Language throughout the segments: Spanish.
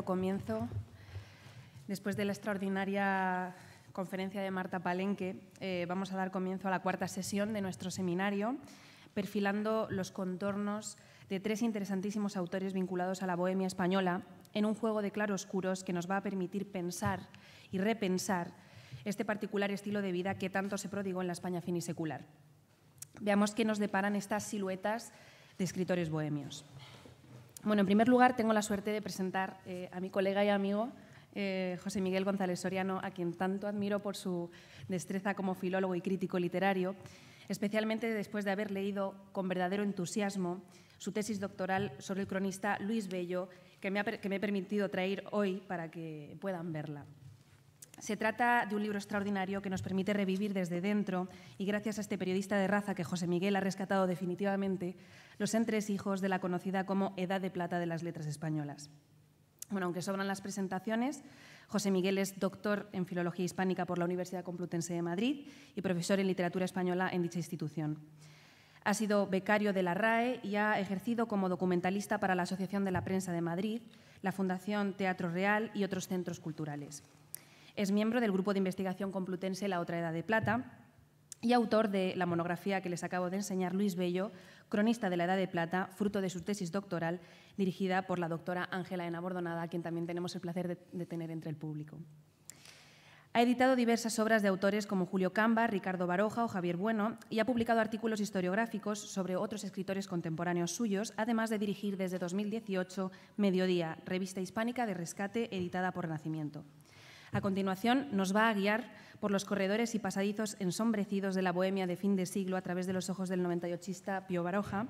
comienzo, después de la extraordinaria conferencia de Marta Palenque, eh, vamos a dar comienzo a la cuarta sesión de nuestro seminario, perfilando los contornos de tres interesantísimos autores vinculados a la bohemia española en un juego de claroscuros que nos va a permitir pensar y repensar este particular estilo de vida que tanto se prodigó en la España finisecular. Veamos qué nos deparan estas siluetas de escritores bohemios. Bueno, en primer lugar, tengo la suerte de presentar eh, a mi colega y amigo eh, José Miguel González Soriano, a quien tanto admiro por su destreza como filólogo y crítico literario, especialmente después de haber leído con verdadero entusiasmo su tesis doctoral sobre el cronista Luis Bello, que me, ha, que me he permitido traer hoy para que puedan verla. Se trata de un libro extraordinario que nos permite revivir desde dentro y gracias a este periodista de raza que José Miguel ha rescatado definitivamente, los hijos de la conocida como Edad de Plata de las Letras Españolas. Bueno, aunque sobran las presentaciones, José Miguel es doctor en Filología Hispánica por la Universidad Complutense de Madrid y profesor en Literatura Española en dicha institución. Ha sido becario de la RAE y ha ejercido como documentalista para la Asociación de la Prensa de Madrid, la Fundación Teatro Real y otros centros culturales. Es miembro del grupo de investigación complutense La Otra Edad de Plata y autor de la monografía que les acabo de enseñar, Luis Bello, cronista de la Edad de Plata, fruto de su tesis doctoral, dirigida por la doctora Ángela Ena Bordonada, a quien también tenemos el placer de, tener entre el público. Ha editado diversas obras de autores como Julio Camba, Ricardo Baroja o Javier Bueno y ha publicado artículos historiográficos sobre otros escritores contemporáneos suyos, además de dirigir desde 2018 Mediodía, revista hispánica de rescate editada por Nacimiento. A continuación nos va a guiar por los corredores y pasadizos ensombrecidos de la bohemia de fin de siglo a través de los ojos del 98ista Pío Baroja,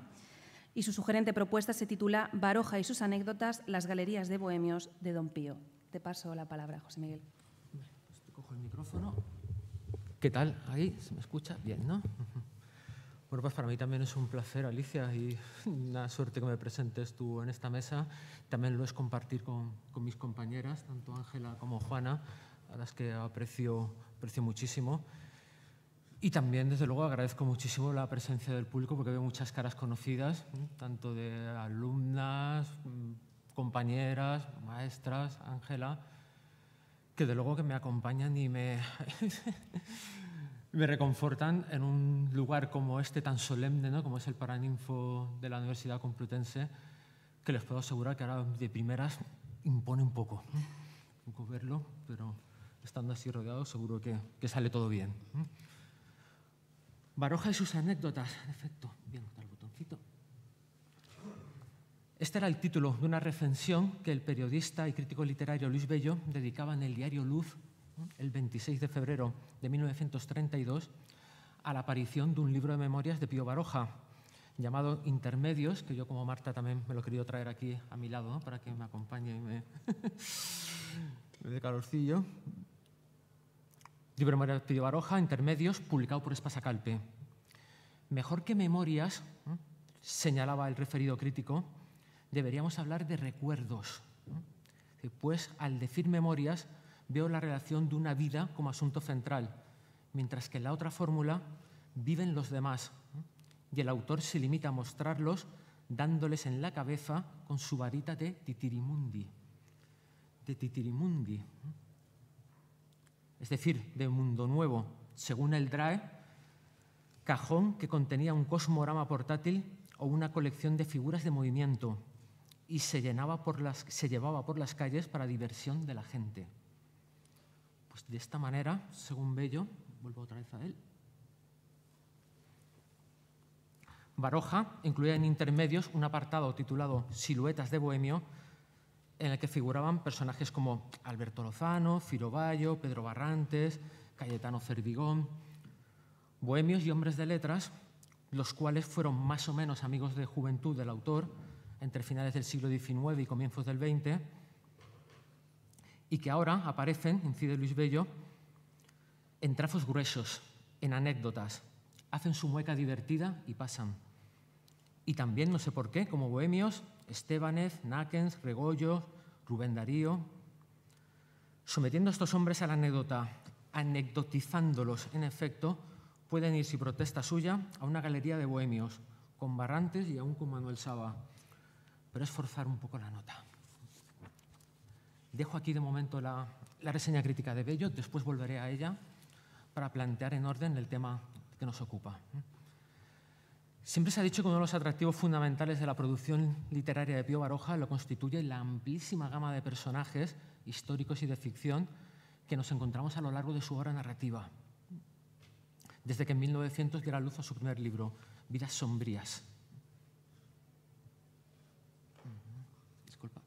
y su sugerente propuesta se titula Baroja y sus anécdotas, las galerías de bohemios de Don Pío. Te paso la palabra, José Miguel. Pues te cojo el micrófono. ¿Qué tal? ¿Ahí se me escucha? Bien, ¿no? Bueno, pues para mí también es un placer, Alicia, y una suerte que me presentes tú en esta mesa. También lo es compartir con, con mis compañeras, tanto Ángela como Juana, a las que aprecio aprecio muchísimo. Y también, desde luego, agradezco muchísimo la presencia del público porque veo muchas caras conocidas, tanto de alumnas, mm, compañeras, maestras, Ángela, que de luego que me acompañan y me, me reconfortan en un lugar como este tan solemne, ¿no? como es el Paraninfo de la Universidad Complutense, que les puedo asegurar que ahora de primeras impone un poco, un poco verlo, pero estando así rodeados, seguro que, sale todo bien. Baroja y sus anécdotas. efecto, bien, el botoncito. Este era el título de una recensión que el periodista y crítico literario Luis Bello dedicaba en el diario Luz el 26 de febrero de 1932 a la aparición de un libro de memorias de Pío Baroja llamado Intermedios, que yo como Marta también me lo he querido traer aquí a mi lado para que me acompañe y me... dé calorcillo, Libro María Pío Baroja, Intermedios, publicado por Espasacalpe. Mejor que memorias, señalaba el referido crítico, deberíamos hablar de recuerdos. Pues al decir memorias veo la relación de una vida como asunto central, mientras que en la otra fórmula viven los demás y el autor se limita a mostrarlos dándoles en la cabeza con su varita de titirimundi. De titirimundi es decir, de Mundo Nuevo, según el DRAE, cajón que contenía un cosmorama portátil o una colección de figuras de movimiento y se, llenaba se llevaba por las calles para diversión de la gente. Pues de esta manera, según Bello, vuelvo otra vez a él, Baroja incluía en intermedios un apartado titulado Siluetas de Bohemio, en el que figuraban personajes como Alberto Lozano, Ciro Bayo, Pedro Barrantes, Cayetano Cervigón, bohemios y hombres de letras, los cuales fueron más o menos amigos de juventud del autor entre finales del siglo XIX y comienzos del XX, y que ahora aparecen, incide Luis Bello, en trazos gruesos, en anécdotas, hacen su mueca divertida y pasan. Y también, no sé por qué, como bohemios, Estebanez, Náquens, Regoyo, Rubén Darío, sometiendo a estos hombres a la anécdota, anecdotizándolos en efecto, pueden ir, si protesta suya, a una galería de bohemios, con Barrantes y aún con Manuel Saba. Pero esforzar un poco la nota. Dejo aquí de momento la, la reseña crítica de Bello, después volveré a ella para plantear en orden el tema que nos ocupa. Siempre se ha dicho que uno de los atractivos fundamentales de la producción literaria de Pío Baroja lo constituye la amplísima gama de personajes históricos y de ficción que nos encontramos a lo largo de su obra narrativa. Desde que en 1900 diera luz a su primer libro, Vidas Sombrías. Disculpa.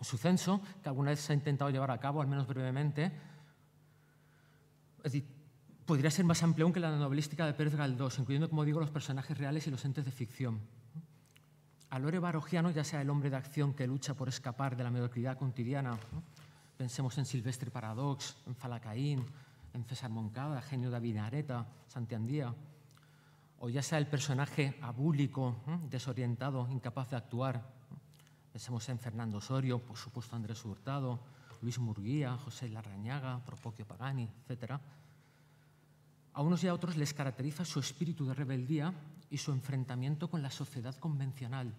Su censo, que alguna vez se ha intentado llevar a cabo, al menos brevemente, podría ser más amplio que la novelística de Pérez Galdós, incluyendo, como digo, los personajes reales y los entes de ficción. A Lore Barogiano, ya sea el hombre de acción que lucha por escapar de la mediocridad cotidiana, pensemos en Silvestre Paradox, en Falacaín, en César Moncada, Genio David Areta, Santiandía, o ya sea el personaje abúlico, desorientado, incapaz de actuar. Pensemos en Fernando Osorio, por supuesto Andrés Hurtado, Luis Murguía, José Larrañaga, propoquio Pagani, etcétera. A unos y a otros les caracteriza su espíritu de rebeldía y su enfrentamiento con la sociedad convencional,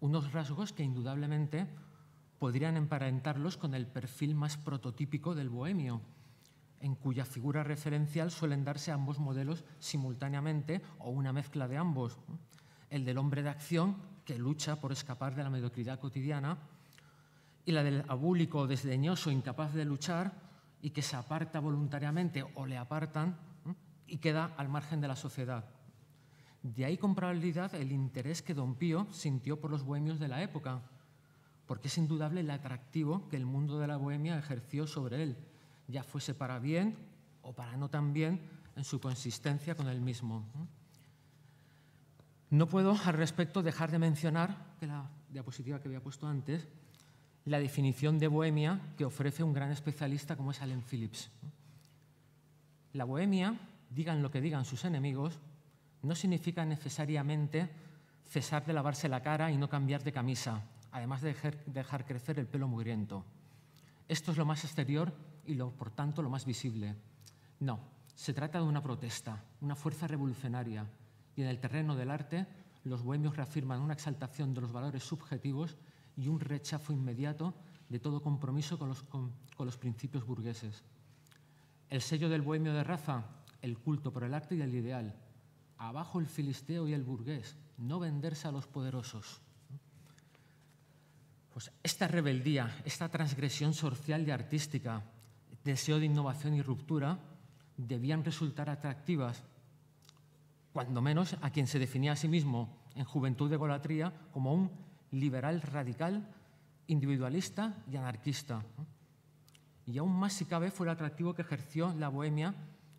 unos rasgos que indudablemente podrían emparentarlos con el perfil más prototípico del bohemio, en cuya figura referencial suelen darse ambos modelos simultáneamente o una mezcla de ambos. El del hombre de acción, que lucha por escapar de la mediocridad cotidiana, y la del abúlico, desdeñoso, incapaz de luchar y que se aparta voluntariamente o le apartan y queda al margen de la sociedad. De ahí con probabilidad el interés que don Pío sintió por los bohemios de la época, porque es indudable el atractivo que el mundo de la bohemia ejerció sobre él, ya fuese para bien o para no tan bien en su consistencia con él mismo. No puedo al respecto dejar de mencionar que la diapositiva que había puesto antes, la definición de bohemia que ofrece un gran especialista como es Alan Phillips. La bohemia digan lo que digan sus enemigos, no significa necesariamente cesar de lavarse la cara y no cambiar de camisa, además de dejar crecer el pelo mugriento. Esto es lo más exterior y, por tanto, lo más visible. No, se trata de una protesta, una fuerza revolucionaria, y en el terreno del arte los bohemios reafirman una exaltación de los valores subjetivos y un rechazo inmediato de todo compromiso con los principios burgueses. El sello del bohemio de raza el culto por el acto y el ideal. Abajo el filisteo y el burgués, no venderse a los poderosos. Pues esta rebeldía, esta transgresión social y artística, deseo de innovación y ruptura, debían resultar atractivas, cuando menos a quien se definía a sí mismo en juventud de golatría como un liberal radical, individualista y anarquista. Y aún más si cabe fue el atractivo que ejerció la bohemia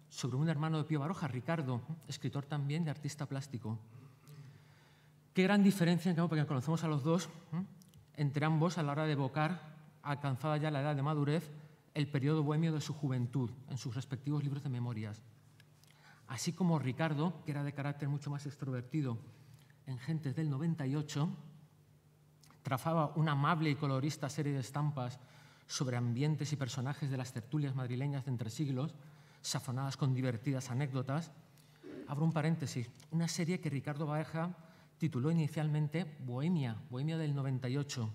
sobre un hermano de Pío Baroja, Ricardo, escritor también y artista plástico. Qué gran diferencia, porque conocemos a los dos, entre ambos a la hora de evocar, alcanzada ya la edad de madurez, el periodo bohemio de su juventud en sus respectivos libros de memorias. Así como Ricardo, que era de carácter mucho más extrovertido en Gentes del 98, trazaba una amable y colorista serie de estampas sobre ambientes y personajes de las tertulias madrileñas de entre siglos, sazonadas con divertidas anécdotas, abro un paréntesis, una serie que Ricardo Baeja tituló inicialmente Bohemia, Bohemia del 98,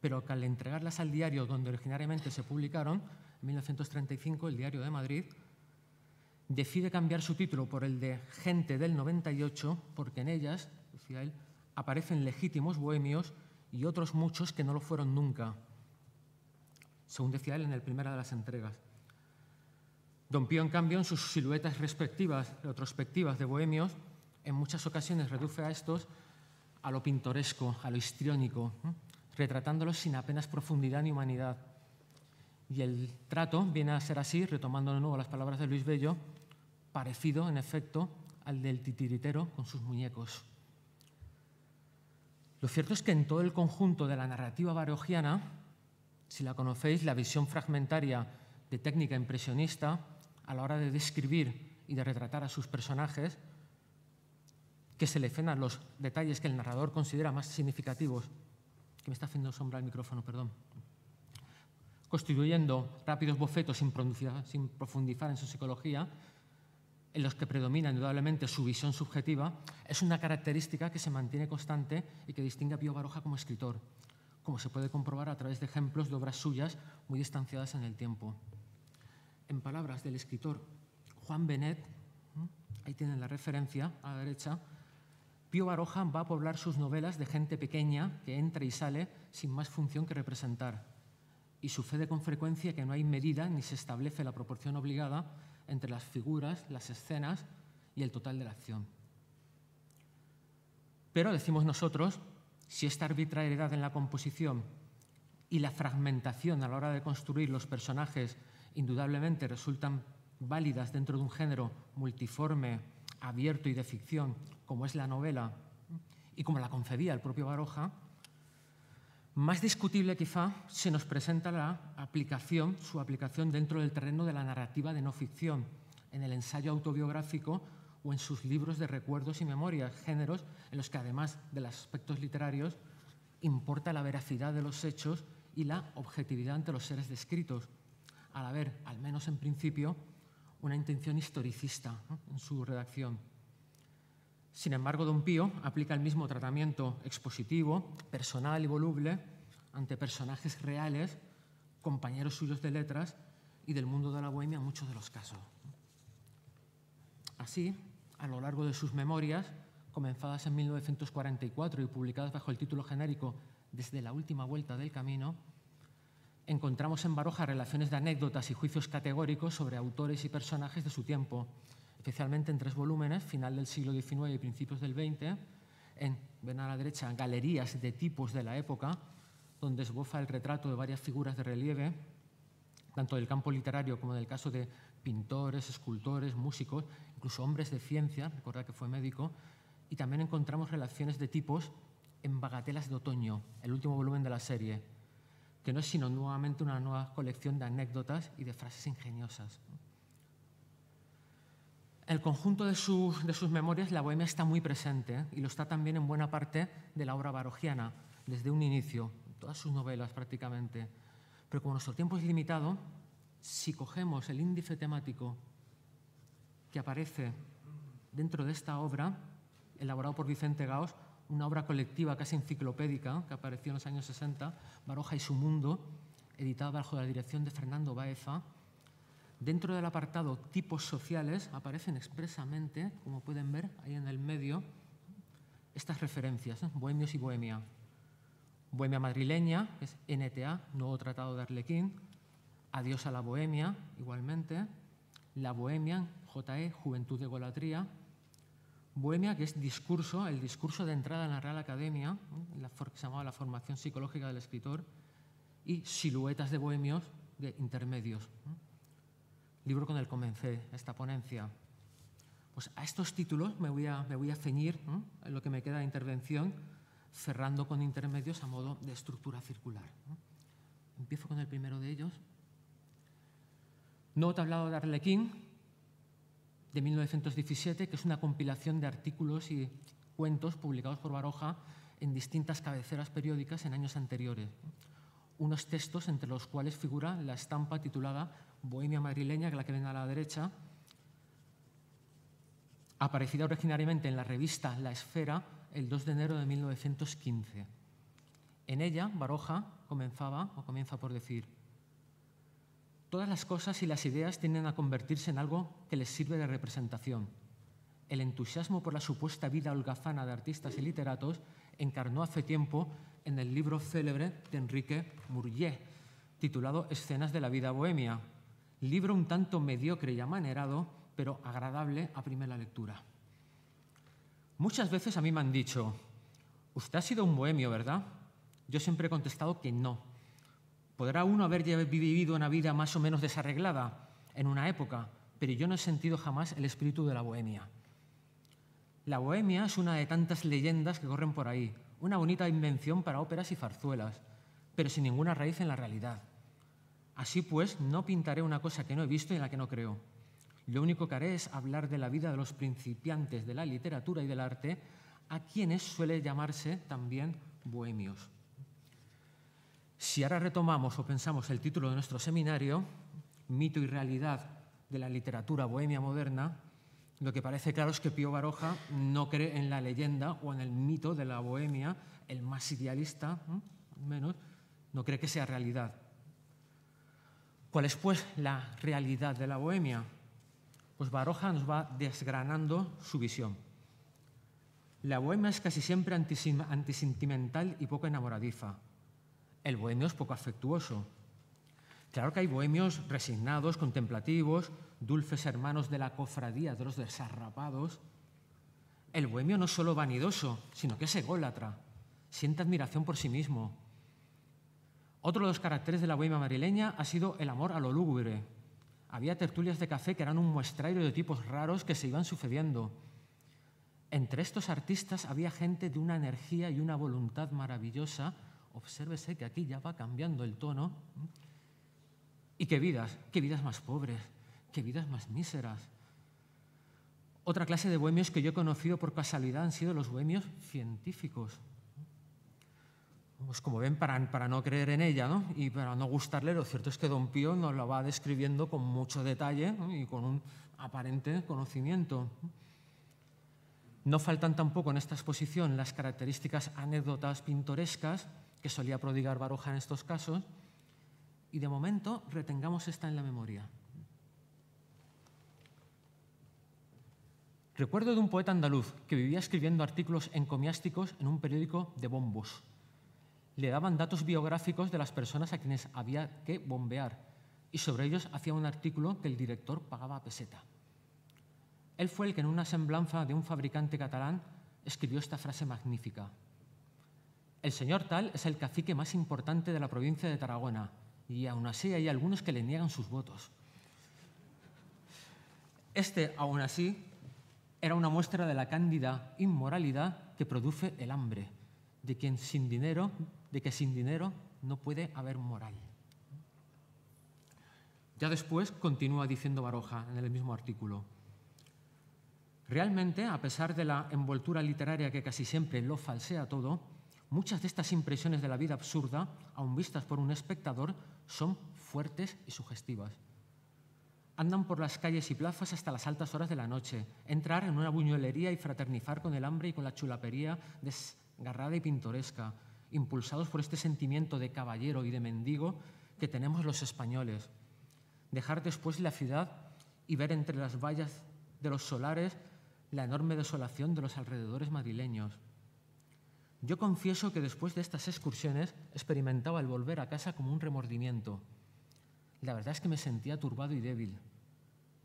pero que al entregarlas al diario donde originariamente se publicaron, en 1935, el Diario de Madrid, decide cambiar su título por el de Gente del 98, porque en ellas, decía él, aparecen legítimos bohemios y otros muchos que no lo fueron nunca, según decía él en la primera de las entregas. Pío, en cambio, en sus siluetas respectivas, retrospectivas de bohemios, en muchas ocasiones reduce a estos a lo pintoresco, a lo histriónico, retratándolos sin apenas profundidad ni humanidad. Y el trato viene a ser así, retomando de nuevo las palabras de Luis Bello, parecido, en efecto, al del titiritero con sus muñecos. Lo cierto es que en todo el conjunto de la narrativa barogiana, si la conocéis, la visión fragmentaria de técnica impresionista a la hora de describir y de retratar a sus personajes, que se le seleccionan los detalles que el narrador considera más significativos, que me está haciendo sombra el micrófono, perdón, constituyendo rápidos bofetos sin, sin profundizar en su psicología, en los que predomina indudablemente su visión subjetiva, es una característica que se mantiene constante y que distingue a Pío Baroja como escritor, como se puede comprobar a través de ejemplos de obras suyas muy distanciadas en el tiempo en palabras del escritor Juan Benet, ahí tienen la referencia a la derecha, Pío Baroja va a poblar sus novelas de gente pequeña que entra y sale sin más función que representar. Y sucede con frecuencia que no hay medida ni se establece la proporción obligada entre las figuras, las escenas y el total de la acción. Pero decimos nosotros, si esta arbitrariedad en la composición y la fragmentación a la hora de construir los personajes indudablemente resultan válidas dentro de un género multiforme, abierto y de ficción, como es la novela y como la concedía el propio Baroja, más discutible quizá se nos presenta la aplicación, su aplicación dentro del terreno de la narrativa de no ficción, en el ensayo autobiográfico o en sus libros de recuerdos y memorias, géneros en los que además de los aspectos literarios importa la veracidad de los hechos y la objetividad ante los seres descritos al haber, al menos en principio, una intención historicista en su redacción. Sin embargo, Don Pío aplica el mismo tratamiento expositivo, personal y voluble ante personajes reales, compañeros suyos de letras y del mundo de la bohemia en muchos de los casos. Así, a lo largo de sus memorias, comenzadas en 1944 y publicadas bajo el título genérico Desde la última vuelta del camino, encontramos en Baroja relaciones de anécdotas y juicios categóricos sobre autores y personajes de su tiempo, especialmente en tres volúmenes, final del siglo XIX y principios del XX, en, ven a la derecha, galerías de tipos de la época, donde esboza el retrato de varias figuras de relieve, tanto del campo literario como del caso de pintores, escultores, músicos, incluso hombres de ciencia, recordad que fue médico, y también encontramos relaciones de tipos en Bagatelas de Otoño, el último volumen de la serie, que no es sino nuevamente una nueva colección de anécdotas y de frases ingeniosas. El conjunto de, sus memorias, la bohemia está muy presente ¿eh? y lo está también en buena parte de la obra barogiana, desde un inicio, todas sus novelas prácticamente. Pero como nuestro tiempo es limitado, si cogemos el índice temático que aparece dentro de esta obra, elaborado por Vicente Gauss una obra colectiva casi enciclopédica que apareció en los años 60, Baroja y su mundo, editada bajo la dirección de Fernando Baeza. Dentro del apartado tipos sociales aparecen expresamente, como pueden ver ahí en el medio, estas referencias, bohemios y bohemia. Bohemia madrileña, que es NTA, Nuevo Tratado de Arlequín, Adiós a la Bohemia, igualmente, La Bohemia, JE, Juventud de Golatría, Bohemia, que es discurso, el discurso de entrada en la Real Academia, la que se llamaba la formación psicológica del escritor, y Siluetas de Bohemios, de Intermedios, libro con el comencé esta ponencia. Pues a estos títulos me voy a, me voy a ceñir en lo que me queda de intervención, cerrando con intermedios a modo de estructura circular. Empiezo con el primero de ellos. No te he hablado de Arlequín, de 1917, que es una compilación de artículos y cuentos publicados por Baroja en distintas cabeceras periódicas en años anteriores. Unos textos entre los cuales figura la estampa titulada Bohemia madrileña, que la que ven a la derecha, aparecida originariamente en la revista La Esfera el 2 de enero de 1915. En ella, Baroja comenzaba, o comienza por decir, Todas las cosas y las ideas tienden a convertirse en algo que les sirve de representación. El entusiasmo por la supuesta vida holgazana de artistas y literatos encarnó hace tiempo en el libro célebre de Enrique Murrié, titulado Escenas de la vida bohemia, libro un tanto mediocre y amanerado, pero agradable a primera lectura. Muchas veces a mí me han dicho, usted ha sido un bohemio, ¿verdad? Yo siempre he contestado que no, Podrá uno haber vivido una vida más o menos desarreglada en una época, pero yo no he sentido jamás el espíritu de la bohemia. La bohemia es una de tantas leyendas que corren por ahí, una bonita invención para óperas y farzuelas, pero sin ninguna raíz en la realidad. Así pues, no pintaré una cosa que no he visto y en la que no creo. Lo único que haré es hablar de la vida de los principiantes de la literatura y del arte, a quienes suele llamarse también bohemios. Si ahora retomamos o pensamos el título de nuestro seminario, Mito y Realidad de la Literatura Bohemia Moderna, lo que parece claro es que Pío Baroja no cree en la leyenda o en el mito de la Bohemia, el más idealista, menos, no cree que sea realidad. ¿Cuál es pues la realidad de la Bohemia? Pues Baroja nos va desgranando su visión. La Bohemia es casi siempre antisentimental y poco enamoradiza el bohemio es poco afectuoso. Claro que hay bohemios resignados, contemplativos, dulces hermanos de la cofradía, de los desarrapados. El bohemio no es solo vanidoso, sino que es ególatra, siente admiración por sí mismo. Otro de los caracteres de la bohemia marileña ha sido el amor a lo lúgubre. Había tertulias de café que eran un muestrario de tipos raros que se iban sucediendo. Entre estos artistas había gente de una energía y una voluntad maravillosa obsérvese que aquí ya va cambiando el tono. Y qué vidas, qué vidas más pobres, qué vidas más míseras. Otra clase de bohemios que yo he conocido por casualidad han sido los bohemios científicos. Pues como ven, para, para no creer en ella y para no gustarle, lo cierto es que Don Pío nos la va describiendo con mucho detalle y con un aparente conocimiento. No faltan tampoco en esta exposición las características anécdotas pintorescas que solía prodigar Baroja en estos casos, y de momento retengamos esta en la memoria. Recuerdo de un poeta andaluz que vivía escribiendo artículos encomiásticos en un periódico de bombos. Le daban datos biográficos de las personas a quienes había que bombear y sobre ellos hacía un artículo que el director pagaba a peseta. Él fue el que en una semblanza de un fabricante catalán escribió esta frase magnífica. El señor tal es el cacique más importante de la provincia de Tarragona y aún así hay algunos que le niegan sus votos. Este, aún así, era una muestra de la cándida inmoralidad que produce el hambre, de quien sin dinero, de que sin dinero no puede haber moral. Ya después continúa diciendo Baroja en el mismo artículo. Realmente, a pesar de la envoltura literaria que casi siempre lo falsea todo, Muchas de estas impresiones de la vida absurda, aun vistas por un espectador, son fuertes y sugestivas. Andan por las calles y plazas hasta las altas horas de la noche, entrar en una buñuelería y fraternizar con el hambre y con la chulapería desgarrada y pintoresca, impulsados por este sentimiento de caballero y de mendigo que tenemos los españoles. Dejar después la ciudad y ver entre las vallas de los solares la enorme desolación de los alrededores madrileños yo confieso que después de estas excursiones experimentaba el volver a casa como un remordimiento. La verdad es que me sentía turbado y débil.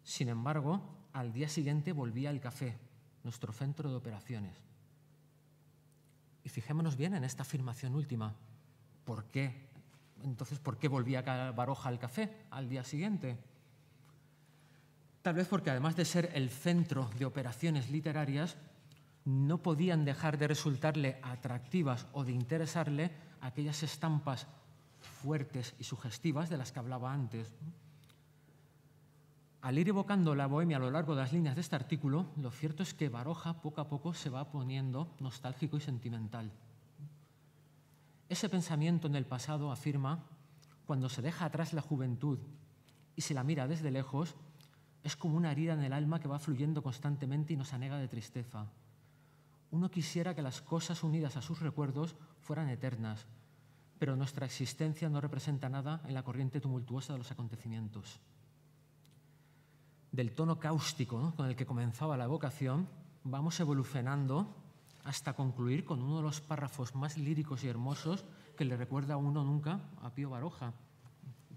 Sin embargo, al día siguiente volví al café, nuestro centro de operaciones. Y fijémonos bien en esta afirmación última. ¿Por qué? Entonces, ¿por qué volvía a Baroja al café al día siguiente? Tal vez porque además de ser el centro de operaciones literarias, no podían dejar de resultarle atractivas o de interesarle aquellas estampas fuertes y sugestivas de las que hablaba antes. Al ir evocando la bohemia a lo largo de las líneas de este artículo, lo cierto es que Baroja poco a poco se va poniendo nostálgico y sentimental. Ese pensamiento en el pasado afirma, cuando se deja atrás la juventud y se la mira desde lejos, es como una herida en el alma que va fluyendo constantemente y nos anega de tristeza. Uno quisiera que las cosas unidas a sus recuerdos fueran eternas, pero nuestra existencia no representa nada en la corriente tumultuosa de los acontecimientos. Del tono cáustico con el que comenzaba la evocación, vamos evolucionando hasta concluir con uno de los párrafos más líricos y hermosos que le recuerda a uno nunca a Pío Baroja,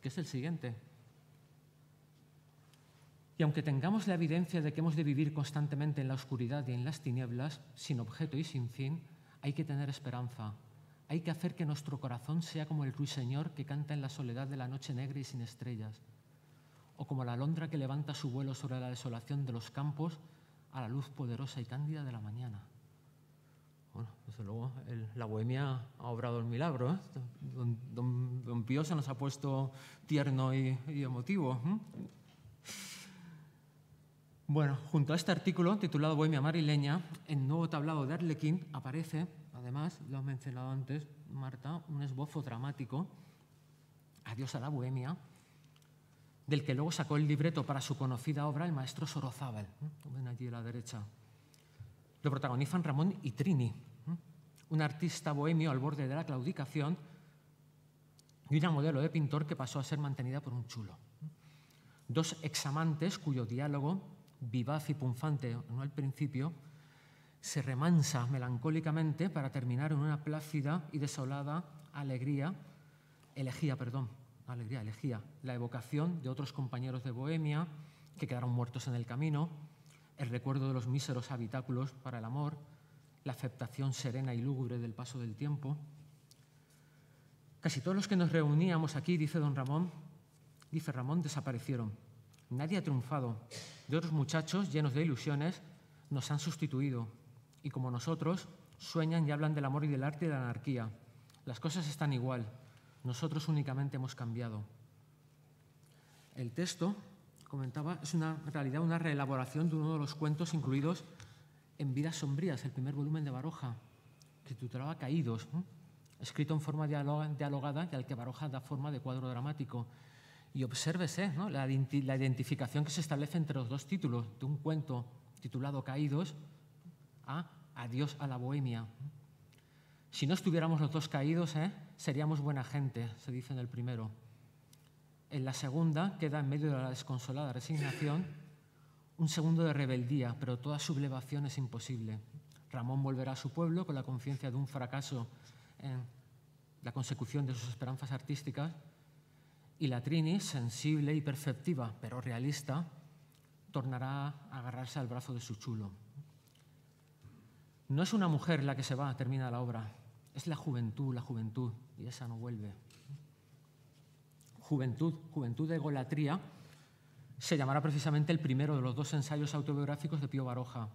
que es el siguiente. Y aunque tengamos la evidencia de que hemos de vivir constantemente en la oscuridad y en las tinieblas, sin objeto y sin fin, hay que tener esperanza. Hay que hacer que nuestro corazón sea como el ruiseñor que canta en la soledad de la noche negra y sin estrellas, o como la alondra que levanta su vuelo sobre la desolación de los campos a la luz poderosa y cándida de la mañana. Bueno, desde luego, la bohemia ha obrado el milagro. ¿eh? Don, Pío se nos ha puesto tierno y, emotivo. ¿eh? Bueno, junto a este artículo titulado Bohemia Marileña, en nuevo tablado de Arlequín aparece, además, lo ha mencionado antes, Marta, un esbozo dramático, Adiós a la Bohemia, del que luego sacó el libreto para su conocida obra el maestro Sorozábal. Ven ¿eh? allí a la derecha. Lo protagonizan Ramón y Trini, ¿eh? un artista bohemio al borde de la claudicación y una modelo de pintor que pasó a ser mantenida por un chulo. ¿eh? Dos examantes cuyo diálogo vivaz y punfante, ¿no? al principio, se remansa melancólicamente para terminar en una plácida y desolada alegría, elegía, perdón, alegría, elegía, la evocación de otros compañeros de Bohemia que quedaron muertos en el camino, el recuerdo de los míseros habitáculos para el amor, la aceptación serena y lúgubre del paso del tiempo. Casi todos los que nos reuníamos aquí, dice don Ramón, dice Ramón, desaparecieron Nadie ha triunfado. De otros muchachos llenos de ilusiones nos han sustituido y como nosotros sueñan y hablan del amor y del arte y de la anarquía. Las cosas están igual. Nosotros únicamente hemos cambiado. El texto, comentaba, es una realidad una reelaboración de uno de los cuentos incluidos en Vidas Sombrías, el primer volumen de Baroja, que titulaba Caídos, escrito en forma dialogada y al que Baroja da forma de cuadro dramático. Y obsérvese la, identificación que se establece entre los dos títulos de un cuento titulado Caídos a ¿ah? Adiós a la Bohemia. Si no estuviéramos los dos caídos, ¿eh? seríamos buena gente, se dice en el primero. En la segunda queda en medio de la desconsolada resignación un segundo de rebeldía, pero toda sublevación es imposible. Ramón volverá a su pueblo con la conciencia de un fracaso en la consecución de sus esperanzas artísticas y la Trini, sensible y perceptiva, pero realista, tornará a agarrarse al brazo de su chulo. No es una mujer la que se va, termina la obra, es la juventud, la juventud, y esa no vuelve. Juventud, Juventud de Golatría, se llamará precisamente el primero de los dos ensayos autobiográficos de Pío Baroja,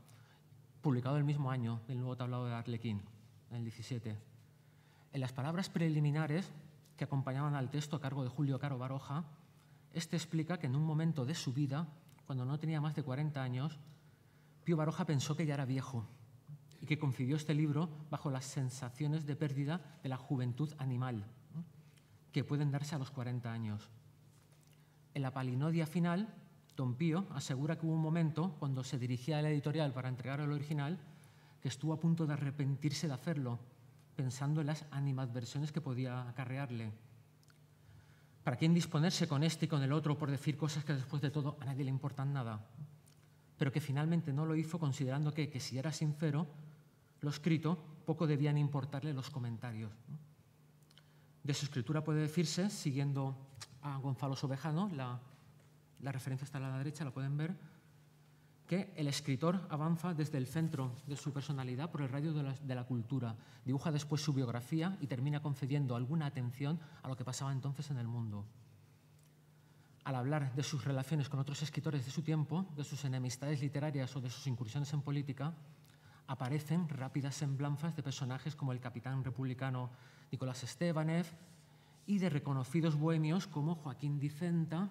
publicado el mismo año el nuevo tablado de Arlequín, en el 17. En las palabras preliminares que acompañaban al texto a cargo de Julio Caro Baroja, este explica que en un momento de su vida, cuando no tenía más de 40 años, Pío Baroja pensó que ya era viejo y que concibió este libro bajo las sensaciones de pérdida de la juventud animal, que pueden darse a los 40 años. En la palinodia final, don Pío asegura que hubo un momento, cuando se dirigía a la editorial para entregar el original, que estuvo a punto de arrepentirse de hacerlo, pensando en las animadversiones que podía acarrearle. ¿Para quién disponerse con este y con el otro por decir cosas que después de todo a nadie le importan nada? Pero que finalmente no lo hizo considerando que, si era sincero, lo escrito, poco debían importarle los comentarios. De su escritura puede decirse, siguiendo a Gonzalo Sobejano, la, la referencia está a la derecha, la pueden ver, que el escritor avanza desde el centro de su personalidad por el radio de la, cultura, dibuja después su biografía y termina concediendo alguna atención a lo que pasaba entonces en el mundo. Al hablar de sus relaciones con otros escritores de su tiempo, de sus enemistades literarias o de sus incursiones en política, aparecen rápidas semblanzas de personajes como el capitán republicano Nicolás Estebanev y de reconocidos bohemios como Joaquín Dicenta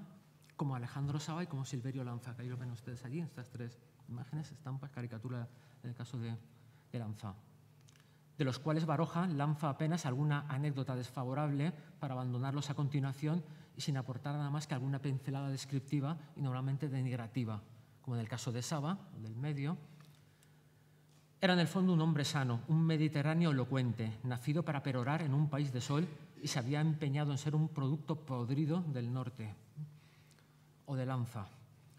como Alejandro Saba y como Silverio Lanza, que ahí lo ven ustedes allí, en estas tres imágenes, estampas, caricaturas, en el caso de, Lanza de los cuales Baroja lanza apenas alguna anécdota desfavorable para abandonarlos a continuación y sin aportar nada más que alguna pincelada descriptiva y normalmente denigrativa, como en el caso de Saba, del medio. Era en el fondo un hombre sano, un mediterráneo elocuente, nacido para perorar en un país de sol y se había empeñado en ser un producto podrido del norte o de Lanza.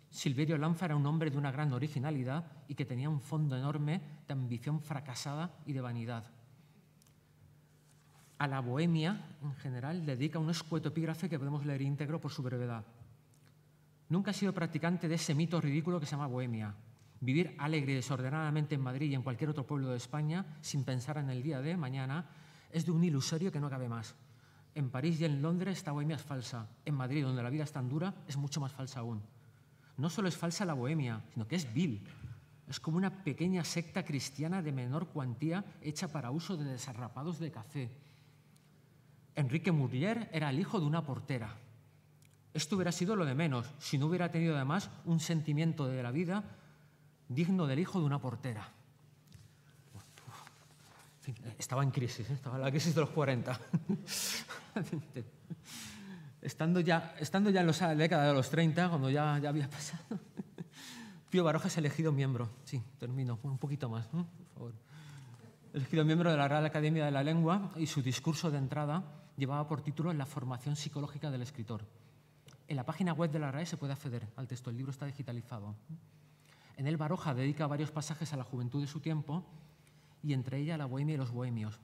Silverio Lanza era un hombre de una gran originalidad y que tenía un fondo enorme de ambición fracasada y de vanidad. A la bohemia, en general, dedica un escueto epígrafe que podemos leer íntegro por su brevedad. Nunca ha sido practicante de ese mito ridículo que se llama bohemia. Vivir alegre y desordenadamente en Madrid y en cualquier otro pueblo de España, sin pensar en el día de mañana, es de un ilusorio que no cabe más. En París y en Londres esta bohemia es falsa. En Madrid, donde la vida es tan dura, es mucho más falsa aún. No solo es falsa la bohemia, sino que es vil. Es como una pequeña secta cristiana de menor cuantía hecha para uso de desarrapados de café. Enrique Murlier era el hijo de una portera. Esto hubiera sido lo de menos si no hubiera tenido además un sentimiento de la vida digno del hijo de una portera estaba en crisis, ¿eh? estaba en la crisis de los 40. estando, ya, estando ya en los, la década de los 30, cuando ya, ya había pasado, Pío Baroja es elegido miembro. Sí, termino, un poquito más, por favor. Elegido miembro de la Real Academia de la Lengua y su discurso de entrada llevaba por título La formación psicológica del escritor. En la página web de la RAE se puede acceder al texto, el libro está digitalizado. En él Baroja dedica varios pasajes a la juventud de su tiempo y entre ella la bohemia y los bohemios.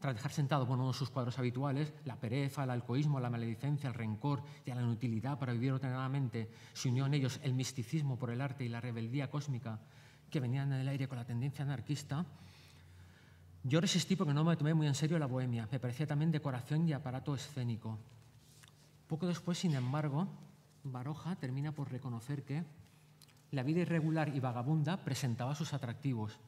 Tras dejar sentado bueno, uno de sus cuadros habituales, la pereza, el alcoholismo, la maledicencia, el rencor y la inutilidad para vivir ordenadamente, se unió en ellos el misticismo por el arte y la rebeldía cósmica que venían en el aire con la tendencia anarquista, yo resistí porque no me tomé muy en serio la bohemia. Me parecía también decoración y aparato escénico. Poco después, sin embargo, Baroja termina por reconocer que la vida irregular y vagabunda presentaba sus atractivos.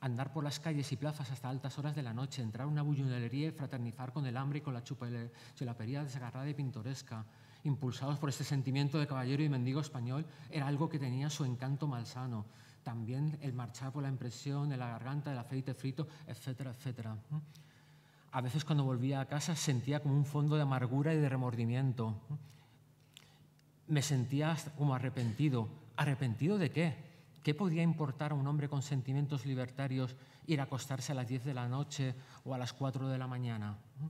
Andar por las calles y plazas hasta altas horas de la noche, entrar a una bullonería y fraternizar con el hambre y con la chulapería desgarrada y pintoresca, impulsados por este sentimiento de caballero y mendigo español, era algo que tenía su encanto malsano. También el marchar por la impresión, de la garganta, el aceite frito, etcétera, etcétera. A veces cuando volvía a casa sentía como un fondo de amargura y de remordimiento. Me sentía como arrepentido, ¿Arrepentido de qué? ¿Qué podía importar a un hombre con sentimientos libertarios ir a acostarse a las 10 de la noche o a las 4 de la mañana? ¿Mm?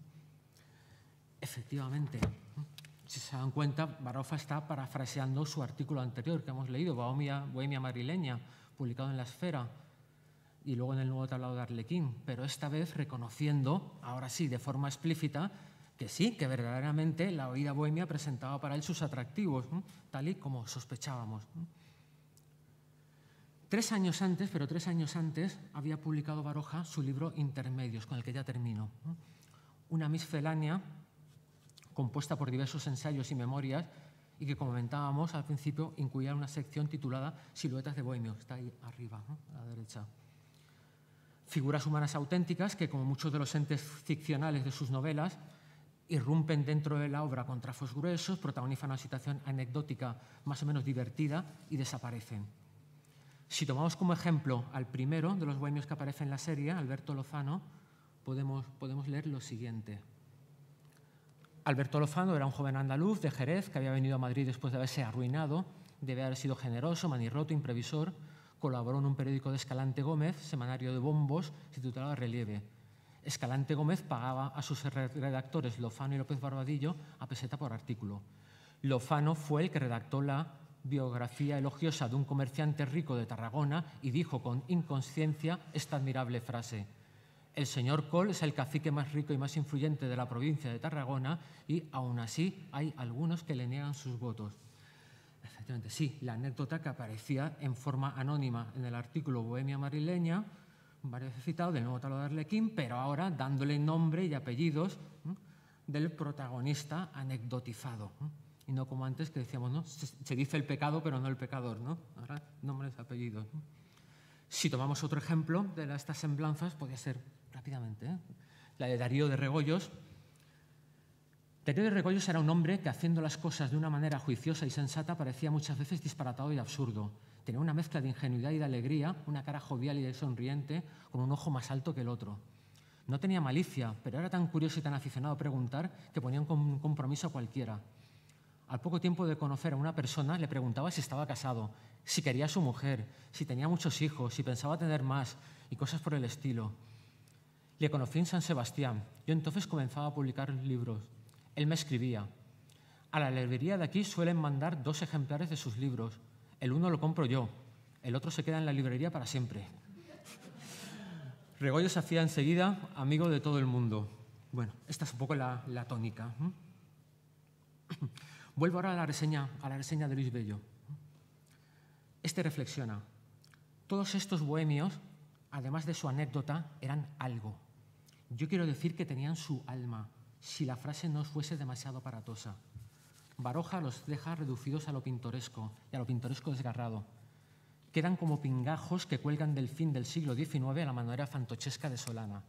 Efectivamente, ¿Mm? si se dan cuenta, Barofa está parafraseando su artículo anterior que hemos leído, Bohemia, Bohemia Marileña, publicado en La Esfera, y luego en el nuevo tablado de Arlequín, pero esta vez reconociendo, ahora sí, de forma explícita, que sí, que verdaderamente la oída bohemia presentaba para él sus atractivos, tal y como sospechábamos. Tres años antes, pero tres años antes, había publicado Baroja su libro Intermedios, con el que ya termino. Una miscelánea compuesta por diversos ensayos y memorias y que como comentábamos al principio incluía una sección titulada Siluetas de Bohemio, está ahí arriba, a la derecha figuras humanas auténticas que, como muchos de los entes ficcionales de sus novelas, irrumpen dentro de la obra con trazos gruesos, protagonizan una situación anecdótica más o menos divertida y desaparecen. Si tomamos como ejemplo al primero de los bohemios que aparece en la serie, Alberto Lozano, podemos, podemos leer lo siguiente. Alberto Lozano era un joven andaluz de Jerez que había venido a Madrid después de haberse arruinado, debe haber sido generoso, manirroto, imprevisor, colaboró en un periódico de Escalante Gómez, semanario de bombos, titulado Relieve Escalante Gómez pagaba a sus redactores Lofano y López Barbadillo a peseta por artículo. Lofano fue el que redactó la biografía elogiosa de un comerciante rico de Tarragona y dijo con inconsciencia esta admirable frase. El señor Col es el cacique más rico y más influyente de la provincia de Tarragona y aún así hay algunos que le niegan sus votos. Efectivamente, sí, la anécdota que aparecía en forma anónima en el artículo Bohemia Marileña varios citados del nuevo talo de Arlequín, pero ahora dándole nombre y apellidos del protagonista anecdotizado. Y no como antes que decíamos, ¿no? se, dice el pecado, pero no el pecador. ¿no? Ahora nombres, apellidos. Si tomamos otro ejemplo de estas semblanzas, podría ser rápidamente ¿eh? la de Darío de Regoyos. Darío de Regoyos era un hombre que haciendo las cosas de una manera juiciosa y sensata parecía muchas veces disparatado y absurdo Tenía una mezcla de ingenuidad y de alegría, una cara jovial y sonriente, con un ojo más alto que el otro. No tenía malicia, pero era tan curioso y tan aficionado a preguntar que ponía un compromiso a cualquiera. Al poco tiempo de conocer a una persona, le preguntaba si estaba casado, si quería a su mujer, si tenía muchos hijos, si pensaba tener más y cosas por el estilo. Le conocí en San Sebastián. Yo entonces comenzaba a publicar libros. Él me escribía. A la librería de aquí suelen mandar dos ejemplares de sus libros. El uno lo compro yo, el otro se queda en la librería para siempre. Regoyo se hacía enseguida amigo de todo el mundo. Bueno, esta es un poco la, tónica. Vuelvo ahora a la, reseña, a la reseña de Luis Bello. Este reflexiona. Todos estos bohemios, además de su anécdota, eran algo. Yo quiero decir que tenían su alma, si la frase no fuese demasiado aparatosa. Baroja los deja reducidos a lo pintoresco y a lo pintoresco desgarrado. Quedan como pingajos que cuelgan del fin del siglo XIX a la manera fantochesca de Solana.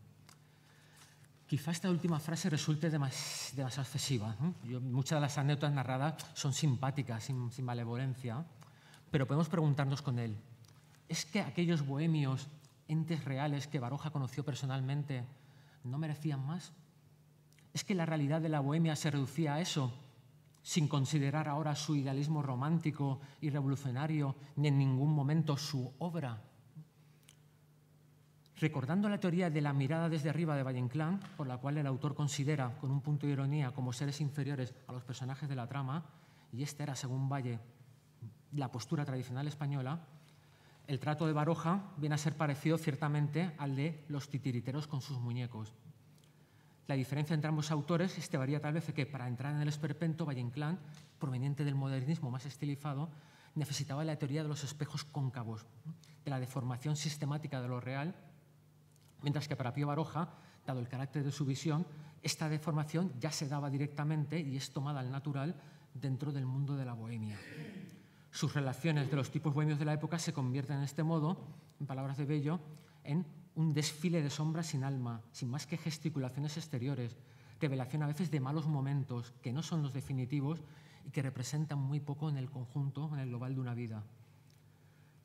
Quizá esta última frase resulte de demasiado excesiva. muchas de las anécdotas narradas son simpáticas, sin, sin malevolencia, pero podemos preguntarnos con él, ¿es que aquellos bohemios, entes reales que Baroja conoció personalmente, no merecían más? ¿Es que la realidad de la bohemia se reducía a eso? sin considerar ahora su idealismo romántico y revolucionario, ni en ningún momento su obra. Recordando la teoría de la mirada desde arriba de Valle-Inclán, por la cual el autor considera, con un punto de ironía, como seres inferiores a los personajes de la trama, y esta era, según Valle, la postura tradicional española, el trato de Baroja viene a ser parecido ciertamente al de los titiriteros con sus muñecos. La diferencia entre ambos autores este varía tal vez que para entrar en el esperpento, Valle Inclán, proveniente del modernismo más estilizado, necesitaba la teoría de los espejos cóncavos, de la deformación sistemática de lo real, mientras que para Pío Baroja, dado el carácter de su visión, esta deformación ya se daba directamente y es tomada al natural dentro del mundo de la bohemia. Sus relaciones de los tipos bohemios de la época se convierten en este modo, en palabras de Bello, en un desfile de sombras sin alma, sin más que gesticulaciones exteriores, revelación a veces de malos momentos que no son los definitivos y que representan muy poco en el conjunto, en el global de una vida.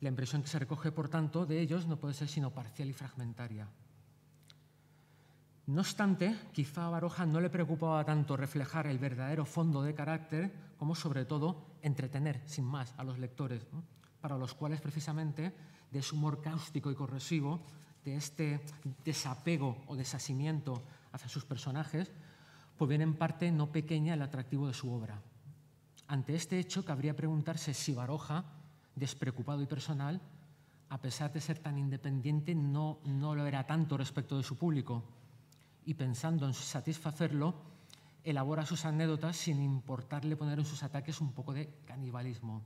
La impresión que se recoge, por tanto, de ellos no puede ser sino parcial y fragmentaria. No obstante, quizá a Baroja no le preocupaba tanto reflejar el verdadero fondo de carácter como, sobre todo, entretener, sin más, a los lectores, para los cuales, precisamente, de su humor cáustico y corrosivo de este desapego o desasimiento hacia sus personajes, pues viene en parte no pequeña el atractivo de su obra. Ante este hecho, cabría preguntarse si Baroja, despreocupado y personal, a pesar de ser tan independiente, no, no lo era tanto respecto de su público. Y pensando en satisfacerlo, elabora sus anécdotas sin importarle poner en sus ataques un poco de canibalismo.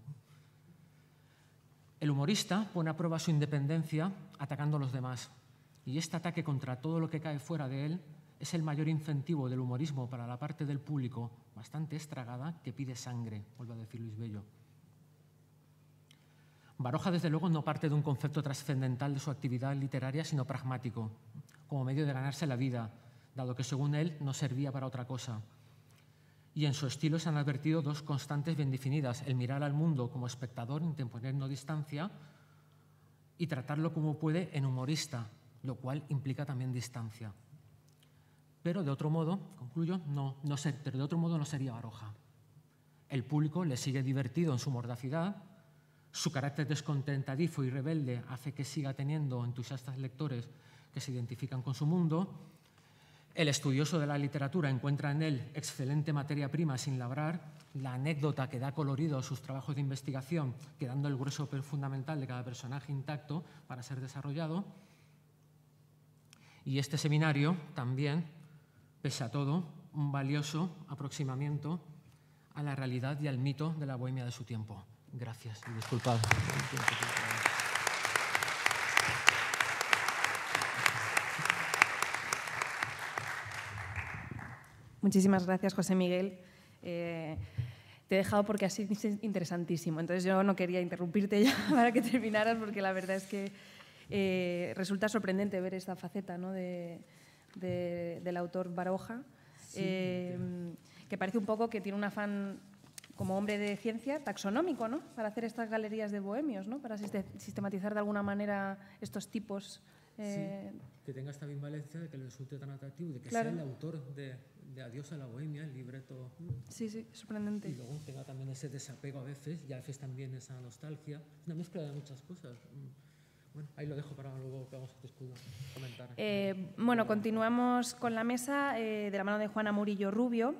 El humorista pone a prueba su independencia atacando a los demás. Y este ataque contra todo lo que cae fuera de él es el mayor incentivo del humorismo para la parte del público, bastante estragada, que pide sangre, vuelve a decir Luis Bello. Baroja, desde luego, no parte de un concepto trascendental de su actividad literaria, sino pragmático, como medio de ganarse la vida, dado que, según él, no servía para otra cosa y en su estilo se han advertido dos constantes bien definidas, el mirar al mundo como espectador, interponiendo distancia, y tratarlo como puede en humorista, lo cual implica también distancia. Pero de otro modo, concluyo, no, no sé, pero de otro modo no sería Baroja. El público le sigue divertido en su mordacidad, su carácter descontentadizo y rebelde hace que siga teniendo entusiastas lectores que se identifican con su mundo, el estudioso de la literatura encuentra en él excelente materia prima sin labrar, la anécdota que da colorido a sus trabajos de investigación, quedando el grueso fundamental de cada personaje intacto para ser desarrollado. Y este seminario también, pese a todo, un valioso aproximamiento a la realidad y al mito de la bohemia de su tiempo. Gracias y disculpad. Muchísimas gracias, José Miguel. Eh, te he dejado porque ha sido interesantísimo. Entonces yo no quería interrumpirte ya para que terminaras porque la verdad es que eh, resulta sorprendente ver esta faceta del autor Baroja, eh, que parece un poco que tiene un afán como hombre de ciencia taxonómico, ¿no? Para hacer estas galerías de bohemios, ¿no? Para sistematizar de alguna manera estos tipos. que tenga esta ambivalencia, de que le resulte tan atractivo, de que sea el autor de, de Adiós a la Bohemia, el libreto. Sí, sí, sorprendente. Y luego tenga también ese desapego a veces y a veces también esa nostalgia. Una mezcla de muchas cosas. Mm, bueno, ahí lo dejo para luego que vamos a comentar. Eh, bueno, continuamos con la mesa eh, de la mano de Juana Murillo Rubio,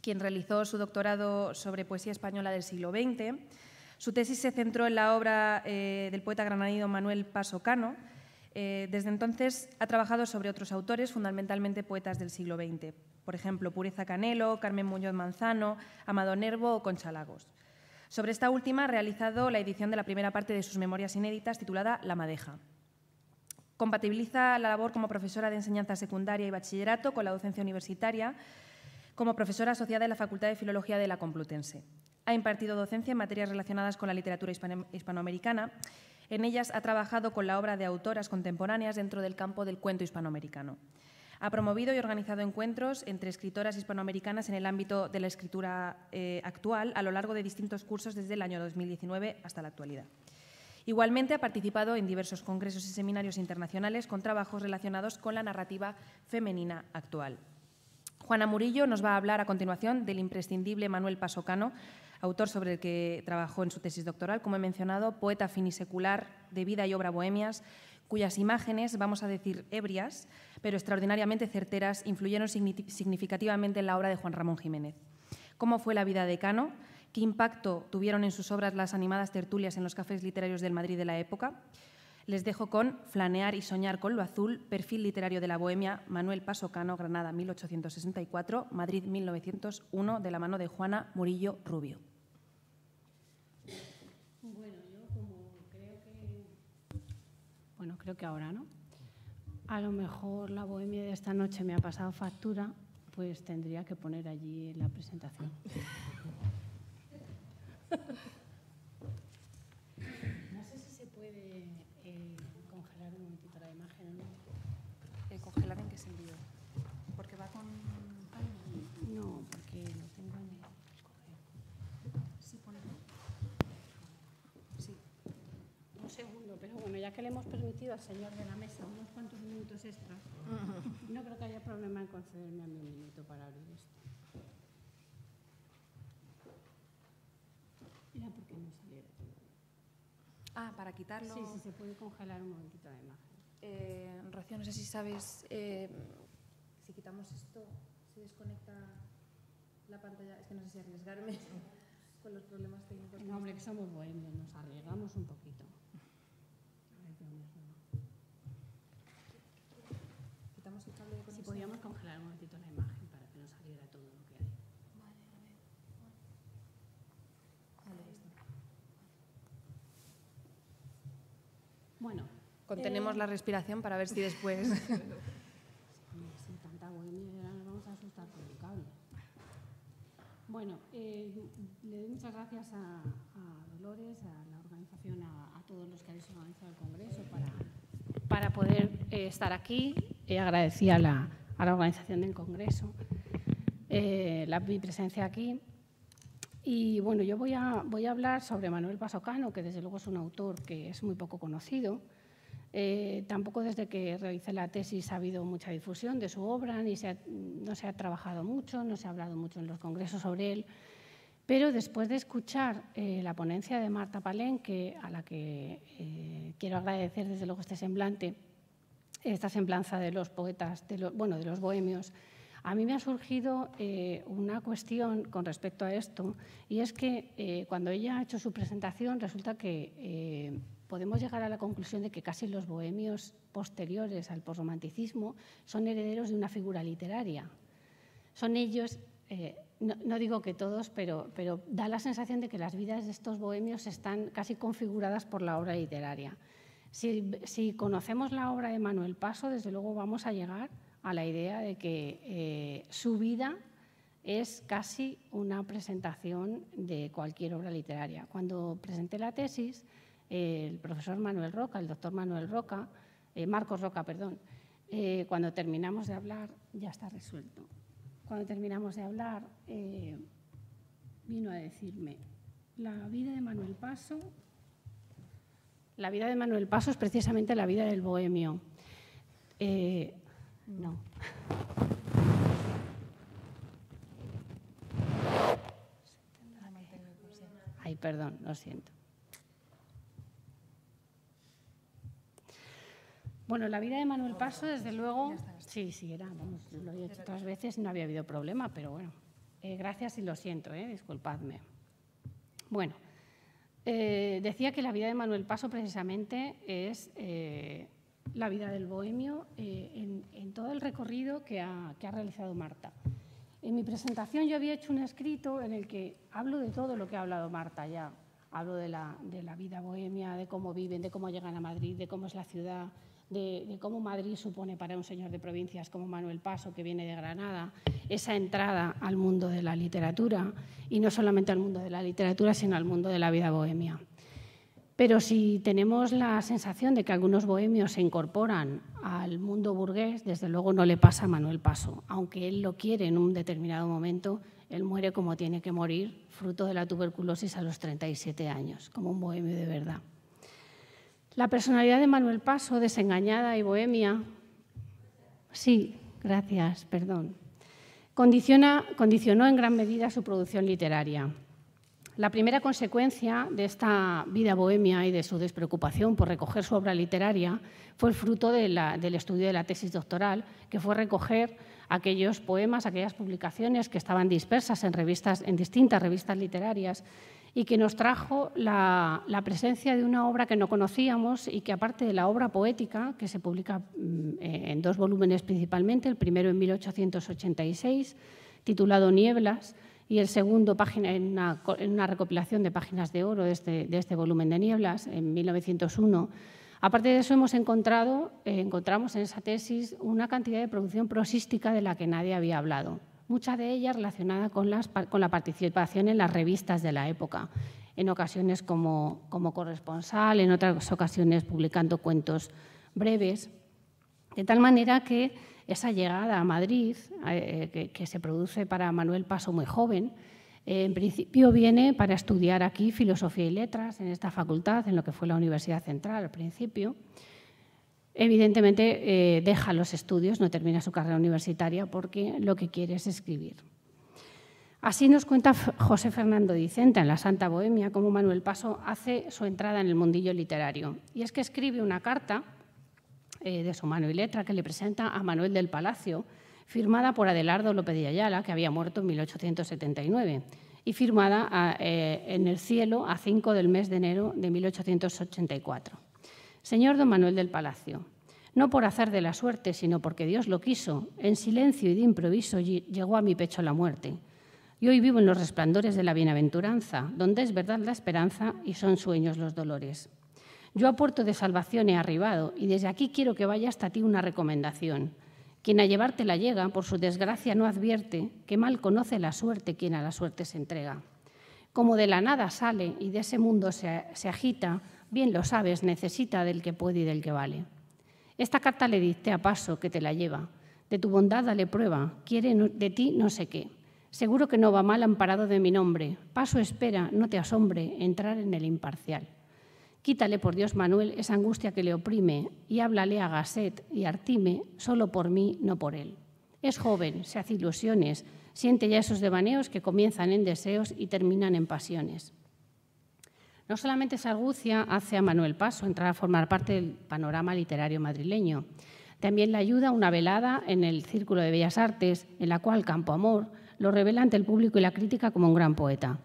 quien realizó su doctorado sobre poesía española del siglo XX. Su tesis se centró en la obra eh, del poeta granadino Manuel Pasocano. desde entonces ha trabajado sobre otros autores, fundamentalmente poetas del siglo XX por ejemplo, Pureza Canelo, Carmen Muñoz Manzano, Amado Nervo o Concha Lagos. Sobre esta última ha realizado la edición de la primera parte de sus memorias inéditas titulada La Madeja. Compatibiliza la labor como profesora de enseñanza secundaria y bachillerato con la docencia universitaria, como profesora asociada de la Facultad de Filología de la Complutense. Ha impartido docencia en materias relacionadas con la literatura hispanoamericana. En ellas ha trabajado con la obra de autoras contemporáneas dentro del campo del cuento hispanoamericano. Ha promovido y organizado encuentros entre escritoras hispanoamericanas en el ámbito de la escritura eh, actual a lo largo de distintos cursos desde el año 2019 hasta la actualidad. Igualmente ha participado en diversos congresos y seminarios internacionales con trabajos relacionados con la narrativa femenina actual. Juana Murillo nos va a hablar a continuación del imprescindible Manuel Pasocano, autor sobre el que trabajó en su tesis doctoral, como he mencionado, poeta finisecular de vida y obra bohemias, cuyas imágenes, vamos a decir ebrias, pero extraordinariamente certeras, influyeron significativamente en la obra de Juan Ramón Jiménez. ¿Cómo fue la vida de Cano? ¿Qué impacto tuvieron en sus obras las animadas tertulias en los cafés literarios del Madrid de la época? Les dejo con Flanear y soñar con lo azul, perfil literario de la bohemia, Manuel Paso Cano, Granada 1864, Madrid 1901, de la mano de Juana Murillo Rubio. Bueno, yo Bueno, creo que ahora, ¿no? a lo mejor la bohemia de esta noche me ha pasado factura, pues tendría que poner allí la presentación. ya que le hemos permitido al señor de la mesa unos cuantos minutos extra no creo que haya problema en concederme a mí un minuto para abrir esto. Era porque no saliera. Ah, para quitarlo. Sí, sí, se puede congelar un momentito la imagen. Eh, Rocío, no sé si sabes, eh, si quitamos esto, se desconecta la pantalla. Es que no sé si arriesgarme con los problemas técnicos. No, hombre, que somos buenos, nos arriesgamos un poquito. Podríamos congelar un momentito la imagen para que nos saliera todo lo que hay. Vale, a ver. Vale, esto. Bueno. Contenemos eh, la respiración para ver si después. vamos a asustar Bueno, eh, le doy muchas gracias a, Dolores, a la organización, a, todos los que habéis organizado el Congreso para, para poder eh, estar aquí agradecía a la, a la organización del Congreso mi eh, presencia aquí. Y bueno, yo voy a, voy a hablar sobre Manuel Pasocano, que desde luego es un autor que es muy poco conocido. Eh, tampoco desde que realicé la tesis ha habido mucha difusión de su obra, ni se ha, no se ha trabajado mucho, no se ha hablado mucho en los congresos sobre él. Pero después de escuchar eh, la ponencia de Marta Palenque, a la que quiero agradecer desde luego este semblante, esta semblanza de los poetas, bueno, de los bohemios. A mí me ha surgido eh, una cuestión con respecto a esto, y es que eh, cuando ella ha hecho su presentación resulta que eh, podemos llegar a la conclusión de que casi los bohemios posteriores al posromanticismo son herederos de una figura literaria. Son ellos, no, digo que todos, pero da la sensación de que las vidas de estos bohemios están casi configuradas por la obra literaria. Si, conocemos la obra de Manuel Paso, desde luego vamos a llegar a la idea de que eh, su vida es casi una presentación de cualquier obra literaria. Cuando presenté la tesis, el profesor Manuel Roca, el doctor Manuel Roca, eh, Marcos Roca, perdón, eh, cuando terminamos de hablar, ya está resuelto. Cuando terminamos de hablar, vino a decirme, la vida de Manuel Paso la vida de Manuel Paso es precisamente la vida del bohemio. Eh, no. Ay, perdón, lo siento. Bueno, la vida de Manuel Paso, desde luego, sí, sí, era, lo he hecho otras veces y no había habido problema, pero bueno, eh, gracias y lo siento, eh, disculpadme. Bueno, eh, decía que la vida de Manuel Paso precisamente es eh, la vida del bohemio eh, en, todo el recorrido que ha, realizado Marta. En mi presentación yo había hecho un escrito en el que hablo de todo lo que ha hablado Marta ya. Hablo de la, de la vida bohemia, de cómo viven, de cómo llegan a Madrid, de cómo es la ciudad, de, cómo Madrid supone para un señor de provincias como Manuel Paso, que viene de Granada, esa entrada al mundo de la literatura, y no solamente al mundo de la literatura, sino al mundo de la vida bohemia. Pero si tenemos la sensación de que algunos bohemios se incorporan al mundo burgués, desde luego no le pasa a Manuel Paso. Aunque él lo quiere en un determinado momento, él muere como tiene que morir, fruto de la tuberculosis a los 37 años, como un bohemio de verdad. La personalidad de Manuel Paso, desengañada y bohemia. Sí, gracias, perdón. Condiciona, condicionó en gran medida su producción literaria. La primera consecuencia de esta vida bohemia y de su despreocupación por recoger su obra literaria fue el fruto del estudio de la tesis doctoral, que fue recoger aquellos poemas, aquellas publicaciones que estaban dispersas en distintas revistas literarias y que nos trajo la, presencia de una obra que no conocíamos y que aparte de la obra poética, que se publica mm, eh, en dos volúmenes principalmente, el primero en 1886, titulado Nieblas, y el segundo página, en, una, recopilación de páginas de oro de este, este volumen de Nieblas, en 1901. Aparte de eso, hemos encontrado, eh, encontramos en esa tesis una cantidad de producción prosística de la que nadie había hablado muchas de ellas relacionada con, la participación en las revistas de la época, en ocasiones como, corresponsal, en otras ocasiones publicando cuentos breves, de tal manera que esa llegada a Madrid, eh, que, se produce para Manuel Paso muy joven, eh, en principio viene para estudiar aquí filosofía y letras en esta facultad, en lo que fue la Universidad Central al principio, evidentemente eh, deja los estudios, no termina su carrera universitaria porque lo que quiere es escribir. Así nos cuenta José Fernando Dicenta en La Santa Bohemia cómo Manuel Paso hace su entrada en el mundillo literario. Y es que escribe una carta eh, de su mano y letra que le presenta a Manuel del Palacio, firmada por Adelardo López de Ayala, que había muerto en 1879, y firmada ah, eh, en el cielo a 5 del mes de enero de 1884. Señor don Manuel del Palacio, no por azar de la suerte, sino porque Dios lo quiso, en silencio y de improviso llegó a mi pecho la muerte. Y hoy vivo en los resplandores de la bienaventuranza, donde es verdad la esperanza y son sueños los dolores. Yo a puerto de salvación he arribado y desde aquí quiero que vaya hasta ti una recomendación. Quien a llevarte la llega, por su desgracia no advierte que mal conoce la suerte quien a la suerte se entrega. Como de la nada sale y de ese mundo se agita, Bien lo sabes, necesita del que puede y del que vale. Esta carta le diste a paso que te la lleva. De tu bondad dale prueba. Quiere de ti no sé qué. Seguro que no va mal amparado de mi nombre. Paso espera, no te asombre, entrar en el imparcial. Quítale, por Dios Manuel, esa angustia que le oprime y háblale a Gasset y Artime, solo por mí, no por él. Es joven, se hace ilusiones, siente ya esos devaneos que comienzan en deseos y terminan en pasiones. No solamente Sargucia hace a Manuel Paso entrar a formar parte del panorama literario madrileño, también le ayuda una velada en el Círculo de Bellas Artes, en la cual Campo Amor lo revela ante el público y la crítica como un gran poeta.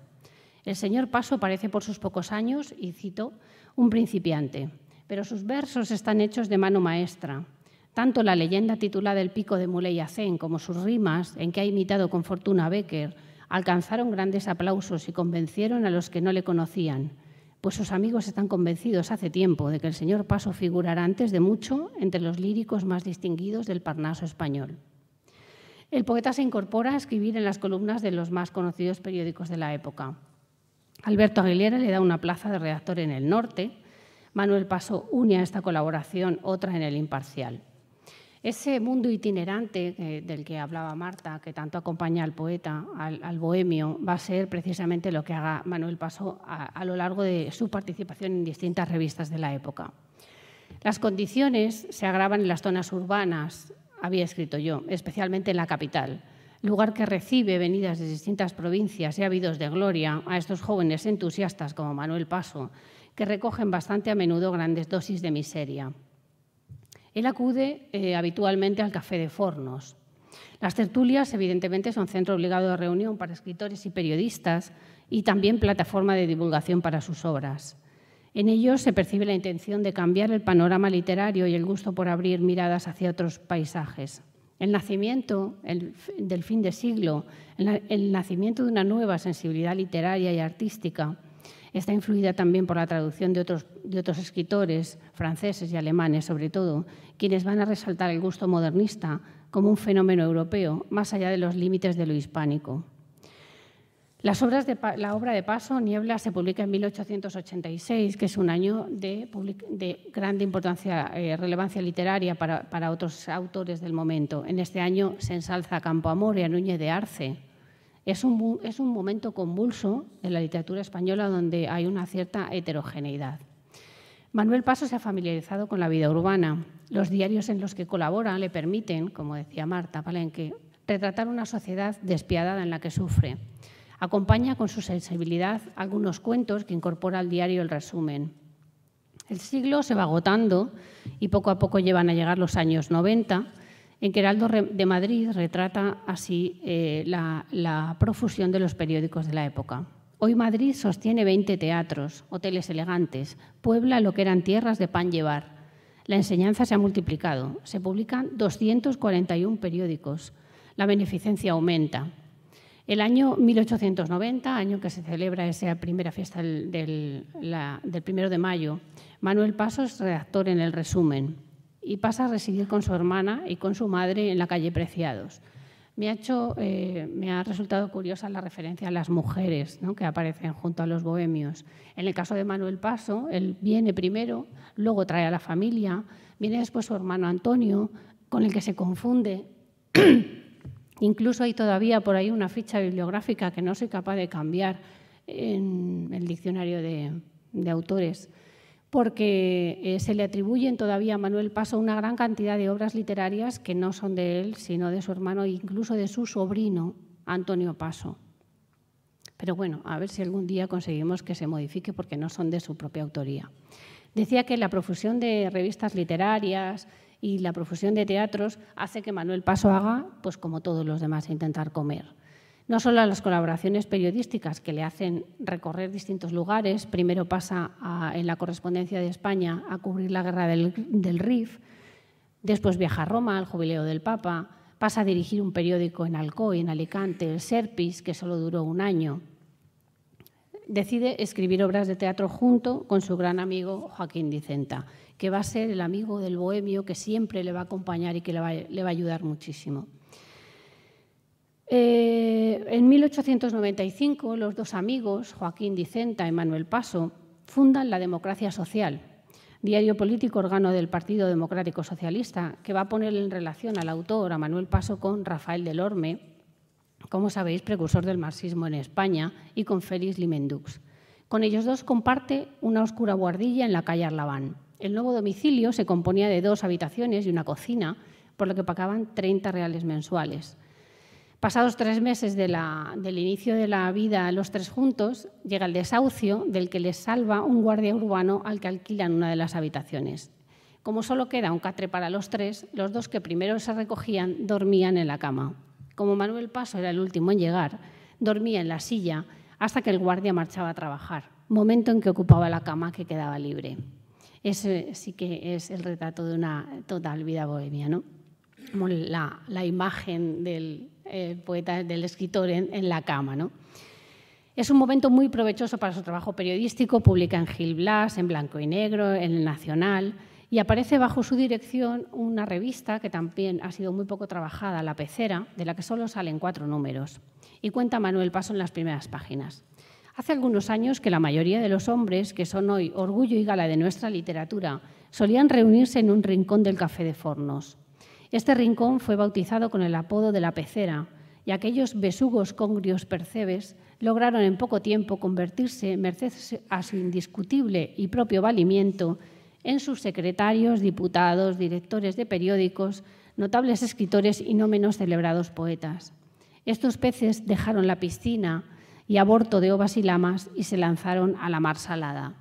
El señor Paso parece por sus pocos años, y cito, un principiante, pero sus versos están hechos de mano maestra. Tanto la leyenda titulada El pico de Muley como sus rimas, en que ha imitado con fortuna a Becker, alcanzaron grandes aplausos y convencieron a los que no le conocían pues sus amigos están convencidos hace tiempo de que el señor Paso figurará antes de mucho entre los líricos más distinguidos del Parnaso español. El poeta se incorpora a escribir en las columnas de los más conocidos periódicos de la época. Alberto Aguilera le da una plaza de redactor en El Norte, Manuel Paso une a esta colaboración otra en El Imparcial. Ese mundo itinerante eh, del que hablaba Marta, que tanto acompaña al poeta, al, bohemio, va a ser precisamente lo que haga Manuel Paso a, lo largo de su participación en distintas revistas de la época. Las condiciones se agravan en las zonas urbanas, había escrito yo, especialmente en la capital, lugar que recibe venidas de distintas provincias y habidos de gloria a estos jóvenes entusiastas como Manuel Paso, que recogen bastante a menudo grandes dosis de miseria. Él acude eh, habitualmente al Café de Fornos. Las tertulias, evidentemente, son centro obligado de reunión para escritores y periodistas y también plataforma de divulgación para sus obras. En ellos se percibe la intención de cambiar el panorama literario y el gusto por abrir miradas hacia otros paisajes. El nacimiento del fin de siglo, el nacimiento de una nueva sensibilidad literaria y artística, Está influida también por la traducción de otros, escritores franceses y alemanes, sobre todo, quienes van a resaltar el gusto modernista como un fenómeno europeo, más allá de los límites de lo hispánico. la obra de Paso, Niebla, se publica en 1886, que es un año de, gran importancia, eh, relevancia literaria para, otros autores del momento. En este año se ensalza a Campoamor y a Núñez de Arce, es un, momento convulso en la literatura española donde hay una cierta heterogeneidad. Manuel Paso se ha familiarizado con la vida urbana. Los diarios en los que colabora le permiten, como decía Marta Palenque, retratar una sociedad despiadada en la que sufre. Acompaña con su sensibilidad algunos cuentos que incorpora al diario el resumen. El siglo se va agotando y poco a poco llevan a llegar los años 90 en Heraldo de Madrid retrata así eh, la, profusión de los periódicos de la época. Hoy Madrid sostiene 20 teatros, hoteles elegantes, Puebla lo que eran tierras de pan llevar. La enseñanza se ha multiplicado, se publican 241 periódicos, la beneficencia aumenta. El año 1890, año que se celebra esa primera fiesta del, del primero de mayo, Manuel Pasos, redactor en el resumen y pasa a residir con su hermana y con su madre en la calle Preciados. Eh, me ha, resultado curiosa la referencia a las mujeres ¿no? que aparecen junto a los bohemios. En el caso de Manuel Paso, él viene primero, luego trae a la familia, viene después su hermano Antonio, con el que se confunde. Incluso hay todavía por ahí una ficha bibliográfica que no soy capaz de cambiar en el diccionario de autores porque eh, se le atribuyen todavía a Manuel Paso una gran cantidad de obras literarias que no son de él, sino de su hermano e incluso de su sobrino, Antonio Paso. Pero bueno, a ver si algún día conseguimos que se modifique porque no son de su propia autoría. Decía que la profusión de revistas literarias y la profusión de teatros hace que Manuel Paso haga, pues como todos los demás, intentar comer no solo a las colaboraciones periodísticas que le hacen recorrer distintos lugares, primero pasa en la correspondencia de España a cubrir la guerra del, RIF, después viaja a Roma al jubileo del Papa, pasa a dirigir un periódico en Alcoy, en Alicante, el Serpis, que solo duró un año. Decide escribir obras de teatro junto con su gran amigo Joaquín Dicenta, que va a ser el amigo del bohemio que siempre le va a acompañar y que le va a ayudar muchísimo. Eh, en 1895, los dos amigos, Joaquín Dicenta y Manuel Paso, fundan La Democracia Social, diario político órgano del Partido Democrático Socialista, que va a poner en relación al autor, a Manuel Paso, con Rafael Delorme, como sabéis, precursor del marxismo en España, y con Félix Limendux. Con ellos dos comparte una oscura guardilla en la calle Arlabán. El nuevo domicilio se componía de dos habitaciones y una cocina, por lo que pagaban 30 reales mensuales. Pasados tres meses del inicio de la vida los tres juntos, llega el desahucio del que les salva un guardia urbano al que alquilan una de las habitaciones. Como solo queda un catre para los tres, los dos que primero se recogían dormían en la cama. Como Manuel Paso era el último en llegar, dormía en la silla hasta que el guardia marchaba a trabajar, momento en que ocupaba la cama que quedaba libre. Ese sí que es el retrato de una total vida bohemia, ¿no? Como la imagen del, el eh, poeta, del escritor en, la cama. Es un momento muy provechoso para su trabajo periodístico, publica en Gil Blas, en Blanco y Negro, en El Nacional, y aparece bajo su dirección una revista que también ha sido muy poco trabajada, La Pecera, de la que solo salen cuatro números, y cuenta Manuel Paso en las primeras páginas. Hace algunos años que la mayoría de los hombres, que son hoy orgullo y gala de nuestra literatura, solían reunirse en un rincón del Café de Fornos. Este rincón fue bautizado con el apodo de la pecera, y aquellos besugos congrios percebes lograron en poco tiempo convertirse, merced a su indiscutible y propio valimiento, en sus secretarios, diputados, directores de periódicos, notables escritores y no menos celebrados poetas. Estos peces dejaron la piscina y aborto de ovas y lamas y se lanzaron a la mar salada.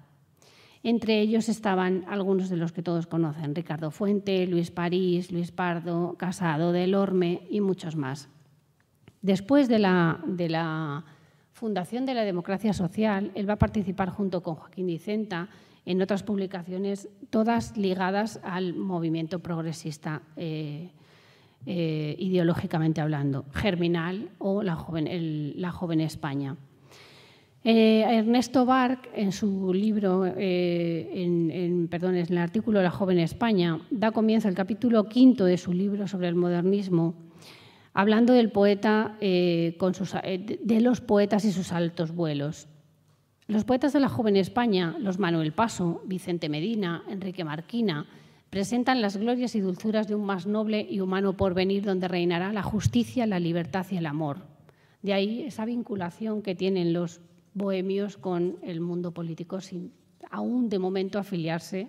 Entre ellos estaban algunos de los que todos conocen, Ricardo Fuente, Luis París, Luis Pardo, Casado del Orme y muchos más. Después de la, fundación de la democracia social, él va a participar junto con Joaquín Dicenta en otras publicaciones, todas ligadas al movimiento progresista eh, eh, ideológicamente hablando, Germinal o la joven España. Eh, Ernesto Bark, en su libro, eh, en, perdón, en el artículo La joven España, da comienzo al capítulo quinto de su libro sobre el modernismo, hablando del poeta eh, con sus, de los poetas y sus altos vuelos. Los poetas de la joven España, los Manuel Paso, Vicente Medina, Enrique Marquina, presentan las glorias y dulzuras de un más noble y humano porvenir donde reinará la justicia, la libertad y el amor. De ahí esa vinculación que tienen los bohemios con el mundo político sin aún de momento afiliarse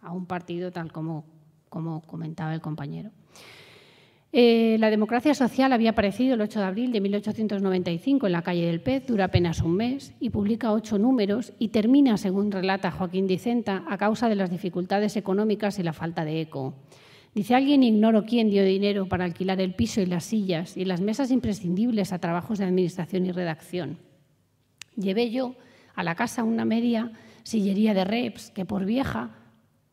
a un partido tal como, comentaba el compañero. Eh, la democracia social había aparecido el 8 de abril de 1895 en la calle del Pez, dura apenas un mes y publica ocho números y termina, según relata Joaquín Dicenta, a causa de las dificultades económicas y la falta de eco. Dice alguien, ignoro quién dio dinero para alquilar el piso y las sillas y las mesas imprescindibles a trabajos de administración y redacción. Llevé yo a la casa una media sillería de reps que por vieja,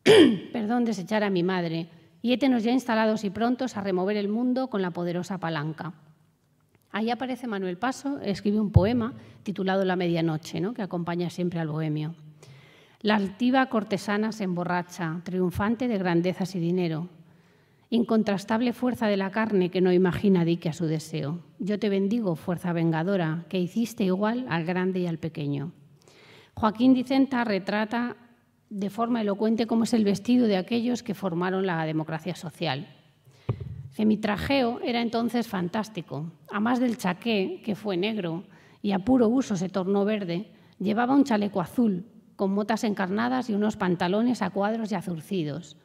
perdón, desechara a mi madre, y étenos este ya instalados y prontos a remover el mundo con la poderosa palanca. Ahí aparece Manuel Paso, escribe un poema titulado La medianoche, ¿no? que acompaña siempre al bohemio. La altiva cortesana se emborracha, triunfante de grandezas y dinero, incontrastable fuerza de la carne que no imagina dique a su deseo. Yo te bendigo, fuerza vengadora, que hiciste igual al grande y al pequeño. Joaquín Dicenta retrata de forma elocuente cómo es el vestido de aquellos que formaron la democracia social. Mi trajeo era entonces fantástico. A más del chaqué, que fue negro y a puro uso se tornó verde, llevaba un chaleco azul, con motas encarnadas y unos pantalones a cuadros y azurcidos.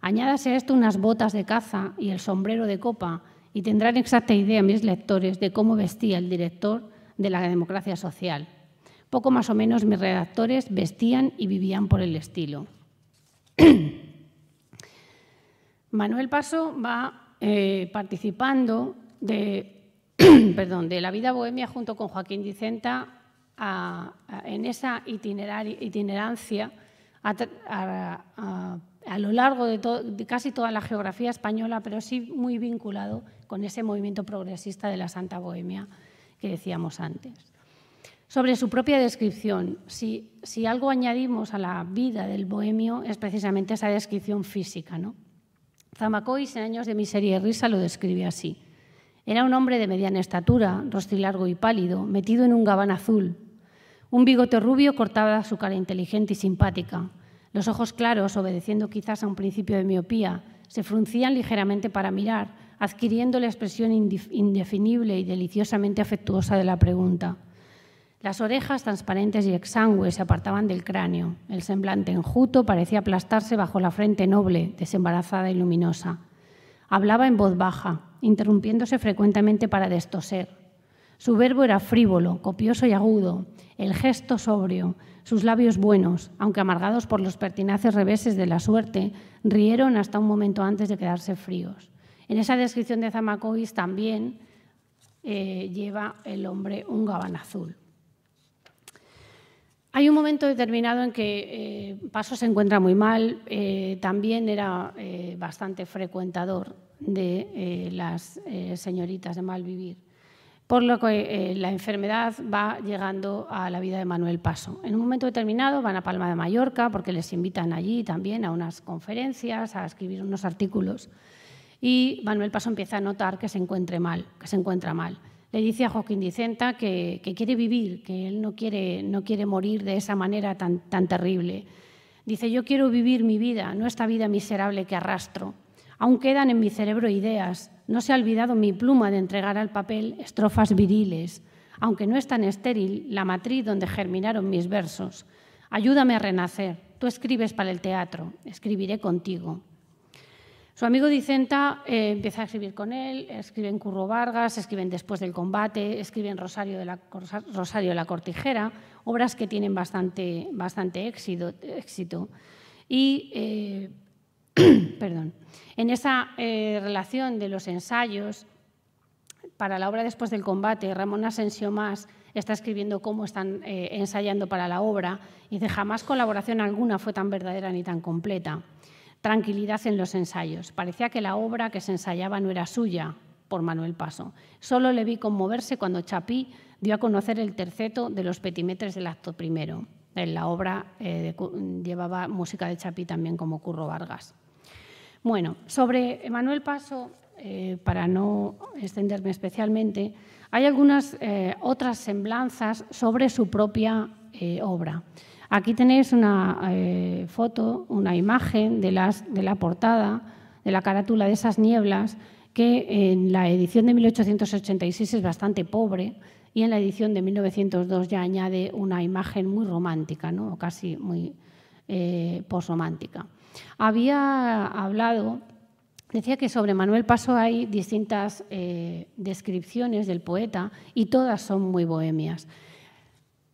Añádase a esto unas botas de caza y el sombrero de copa y tendrán exacta idea mis lectores de cómo vestía el director de la democracia social. Poco más o menos mis redactores vestían y vivían por el estilo. Manuel Paso va eh, participando de, perdón, la vida bohemia junto con Joaquín Dicenta en esa itinerancia a, a lo largo de, casi toda la geografía española, pero sí muy vinculado con ese movimiento progresista de la Santa Bohemia que decíamos antes. Sobre su propia descripción, si, algo añadimos a la vida del bohemio es precisamente esa descripción física. ¿no? Zamacois en Años de Miseria y Risa lo describe así. Era un hombre de mediana estatura, rostro largo y pálido, metido en un gabán azul. Un bigote rubio cortaba su cara inteligente y simpática, los ojos claros, obedeciendo quizás a un principio de miopía, se fruncían ligeramente para mirar, adquiriendo la expresión indefinible y deliciosamente afectuosa de la pregunta. Las orejas transparentes y exangües se apartaban del cráneo. El semblante enjuto parecía aplastarse bajo la frente noble, desembarazada y luminosa. Hablaba en voz baja, interrumpiéndose frecuentemente para destoser. Su verbo era frívolo, copioso y agudo, el gesto sobrio, sus labios buenos, aunque amargados por los pertinaces reveses de la suerte, rieron hasta un momento antes de quedarse fríos. En esa descripción de Zamacois también eh, lleva el hombre un gabán azul. Hay un momento determinado en que eh, Paso se encuentra muy mal, eh, también era bastante frecuentador de las señoritas de mal vivir por lo que eh, la enfermedad va llegando a la vida de Manuel Paso. En un momento determinado van a Palma de Mallorca porque les invitan allí también a unas conferencias, a escribir unos artículos. Y Manuel Paso empieza a notar que se, encuentre mal, que se encuentra mal. Le dice a Joaquín Dicenta que, quiere vivir, que él no quiere, no quiere morir de esa manera tan, tan terrible. Dice, yo quiero vivir mi vida, no esta vida miserable que arrastro. Aún quedan en mi cerebro ideas. No se ha olvidado mi pluma de entregar al papel estrofas viriles. Aunque no es tan estéril, la matriz donde germinaron mis versos. Ayúdame a renacer. Tú escribes para el teatro. Escribiré contigo. Su amigo Dicenta eh, empieza a escribir con él, escriben Curro Vargas, escriben Después del combate, escriben Rosario de la, Rosario la Cortijera, obras que tienen bastante, bastante éxito, éxito. Y eh, perdón, en esa eh, relación de los ensayos, para la obra después del combate, Ramón Asensio Más está escribiendo cómo están eh, ensayando para la obra y dice, jamás colaboración alguna fue tan verdadera ni tan completa. Tranquilidad en los ensayos. Parecía que la obra que se ensayaba no era suya, por Manuel Paso. Solo le vi conmoverse cuando Chapí dio a conocer el terceto de los petimetres del acto primero. En la obra eh, llevaba música de Chapí también como Curro Vargas. Bueno, sobre Manuel Paso, eh, para no extenderme especialmente, hay algunas eh, otras semblanzas sobre su propia eh, obra. Aquí tenéis una foto, una imagen de, la portada, de la carátula de esas nieblas, que en la edición de 1886 es bastante pobre y en la edición de 1902 ya añade una imagen muy romántica, ¿no? casi muy posromántica había hablado, decía que sobre Manuel Paso hay distintas eh, descripciones del poeta y todas son muy bohemias.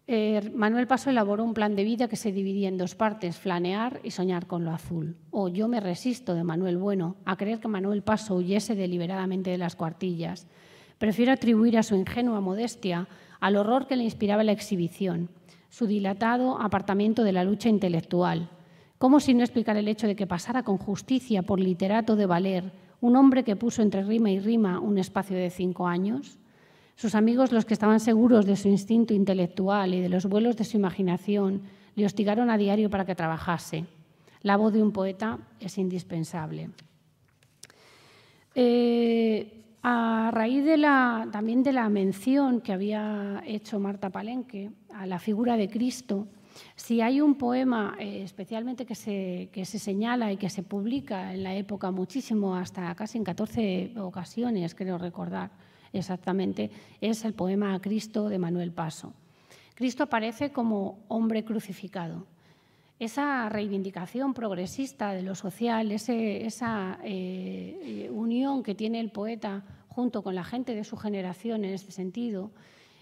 Eh, Manuel Paso elaboró un plan de vida que se dividía en dos partes, flanear y soñar con lo azul. O Yo me resisto de Manuel Bueno a creer que Manuel Paso huyese deliberadamente de las cuartillas. Prefiero atribuir a su ingenua modestia al horror que le inspiraba la exhibición, su dilatado apartamento de la lucha intelectual, ¿Cómo si no explicar el hecho de que pasara con justicia por literato de Valer un hombre que puso entre rima y rima un espacio de cinco años? Sus amigos, los que estaban seguros de su instinto intelectual y de los vuelos de su imaginación, le hostigaron a diario para que trabajase. La voz de un poeta es indispensable. Eh, a raíz de la, también de la mención que había hecho Marta Palenque a la figura de Cristo, si hay un poema eh, especialmente que se, señala y que se publica en la época muchísimo, hasta casi en 14 ocasiones, creo recordar exactamente, es el poema A Cristo de Manuel Paso. Cristo aparece como hombre crucificado. Esa reivindicación progresista de lo social, esa eh, unión que tiene el poeta junto con la gente de su generación en este sentido,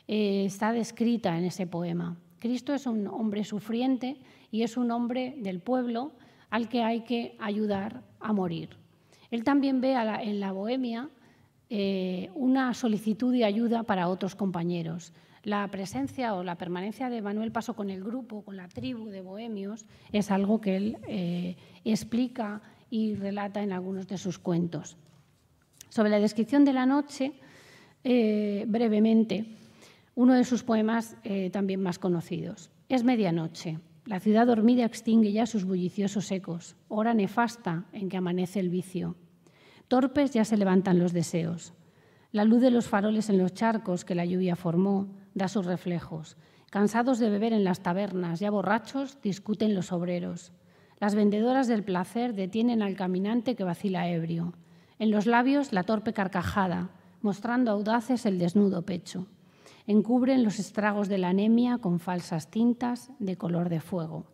eh, está descrita en ese poema. Cristo es un hombre sufriente y es un hombre del pueblo al que hay que ayudar a morir. Él también ve en la Bohemia eh, una solicitud de ayuda para otros compañeros. La presencia o la permanencia de Manuel Paso con el grupo, con la tribu de bohemios, es algo que él eh, explica y relata en algunos de sus cuentos. Sobre la descripción de la noche, eh, brevemente, uno de sus poemas eh, también más conocidos. Es medianoche. La ciudad dormida extingue ya sus bulliciosos ecos, hora nefasta en que amanece el vicio. Torpes ya se levantan los deseos. La luz de los faroles en los charcos que la lluvia formó da sus reflejos. Cansados de beber en las tabernas, ya borrachos, discuten los obreros. Las vendedoras del placer detienen al caminante que vacila ebrio. En los labios la torpe carcajada, mostrando audaces el desnudo pecho encubren los estragos de la anemia con falsas tintas de color de fuego.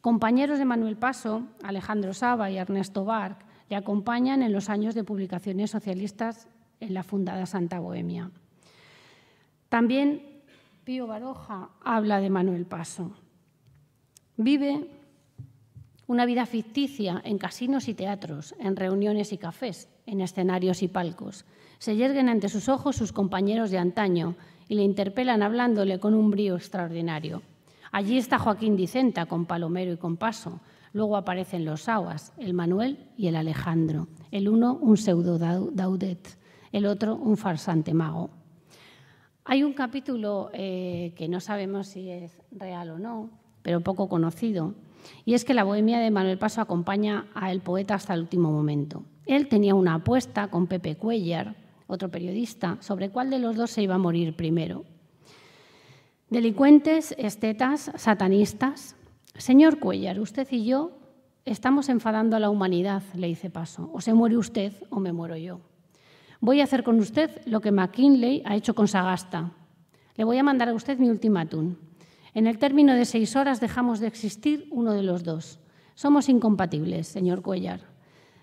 Compañeros de Manuel Paso, Alejandro Saba y Ernesto Bark le acompañan en los años de publicaciones socialistas en la fundada Santa Bohemia. También Pío Baroja habla de Manuel Paso. Vive una vida ficticia en casinos y teatros, en reuniones y cafés, en escenarios y palcos. Se yerguen ante sus ojos sus compañeros de antaño y le interpelan hablándole con un brío extraordinario. Allí está Joaquín Dicenta con Palomero y con Paso. Luego aparecen los Aguas, el Manuel y el Alejandro. El uno un pseudo Daudet, el otro un farsante mago. Hay un capítulo eh, que no sabemos si es real o no, pero poco conocido, y es que la bohemia de Manuel Paso acompaña al poeta hasta el último momento. Él tenía una apuesta con Pepe Cuellar, otro periodista, sobre cuál de los dos se iba a morir primero. Delincuentes, estetas, satanistas. Señor Cuellar, usted y yo estamos enfadando a la humanidad, le hice paso. O se muere usted o me muero yo. Voy a hacer con usted lo que McKinley ha hecho con Sagasta. Le voy a mandar a usted mi ultimátum. En el término de seis horas dejamos de existir uno de los dos. Somos incompatibles, señor Cuellar.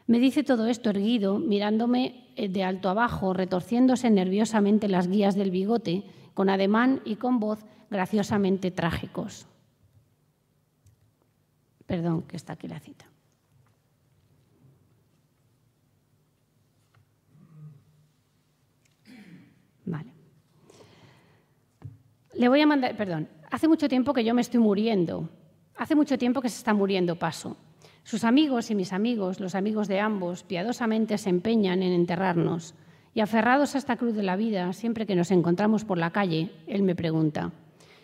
Me dice todo esto erguido, mirándome eh, de alto abajo, retorciéndose nerviosamente las guías del bigote, con ademán y con voz graciosamente trágicos. Perdón, que está aquí la cita. Vale. Le voy a mandar, perdón, hace mucho tiempo que yo me estoy muriendo. Hace mucho tiempo que se está muriendo paso. Sus amigos y mis amigos, los amigos de ambos, piadosamente se empeñan en enterrarnos. Y aferrados a esta cruz de la vida, siempre que nos encontramos por la calle, él me pregunta,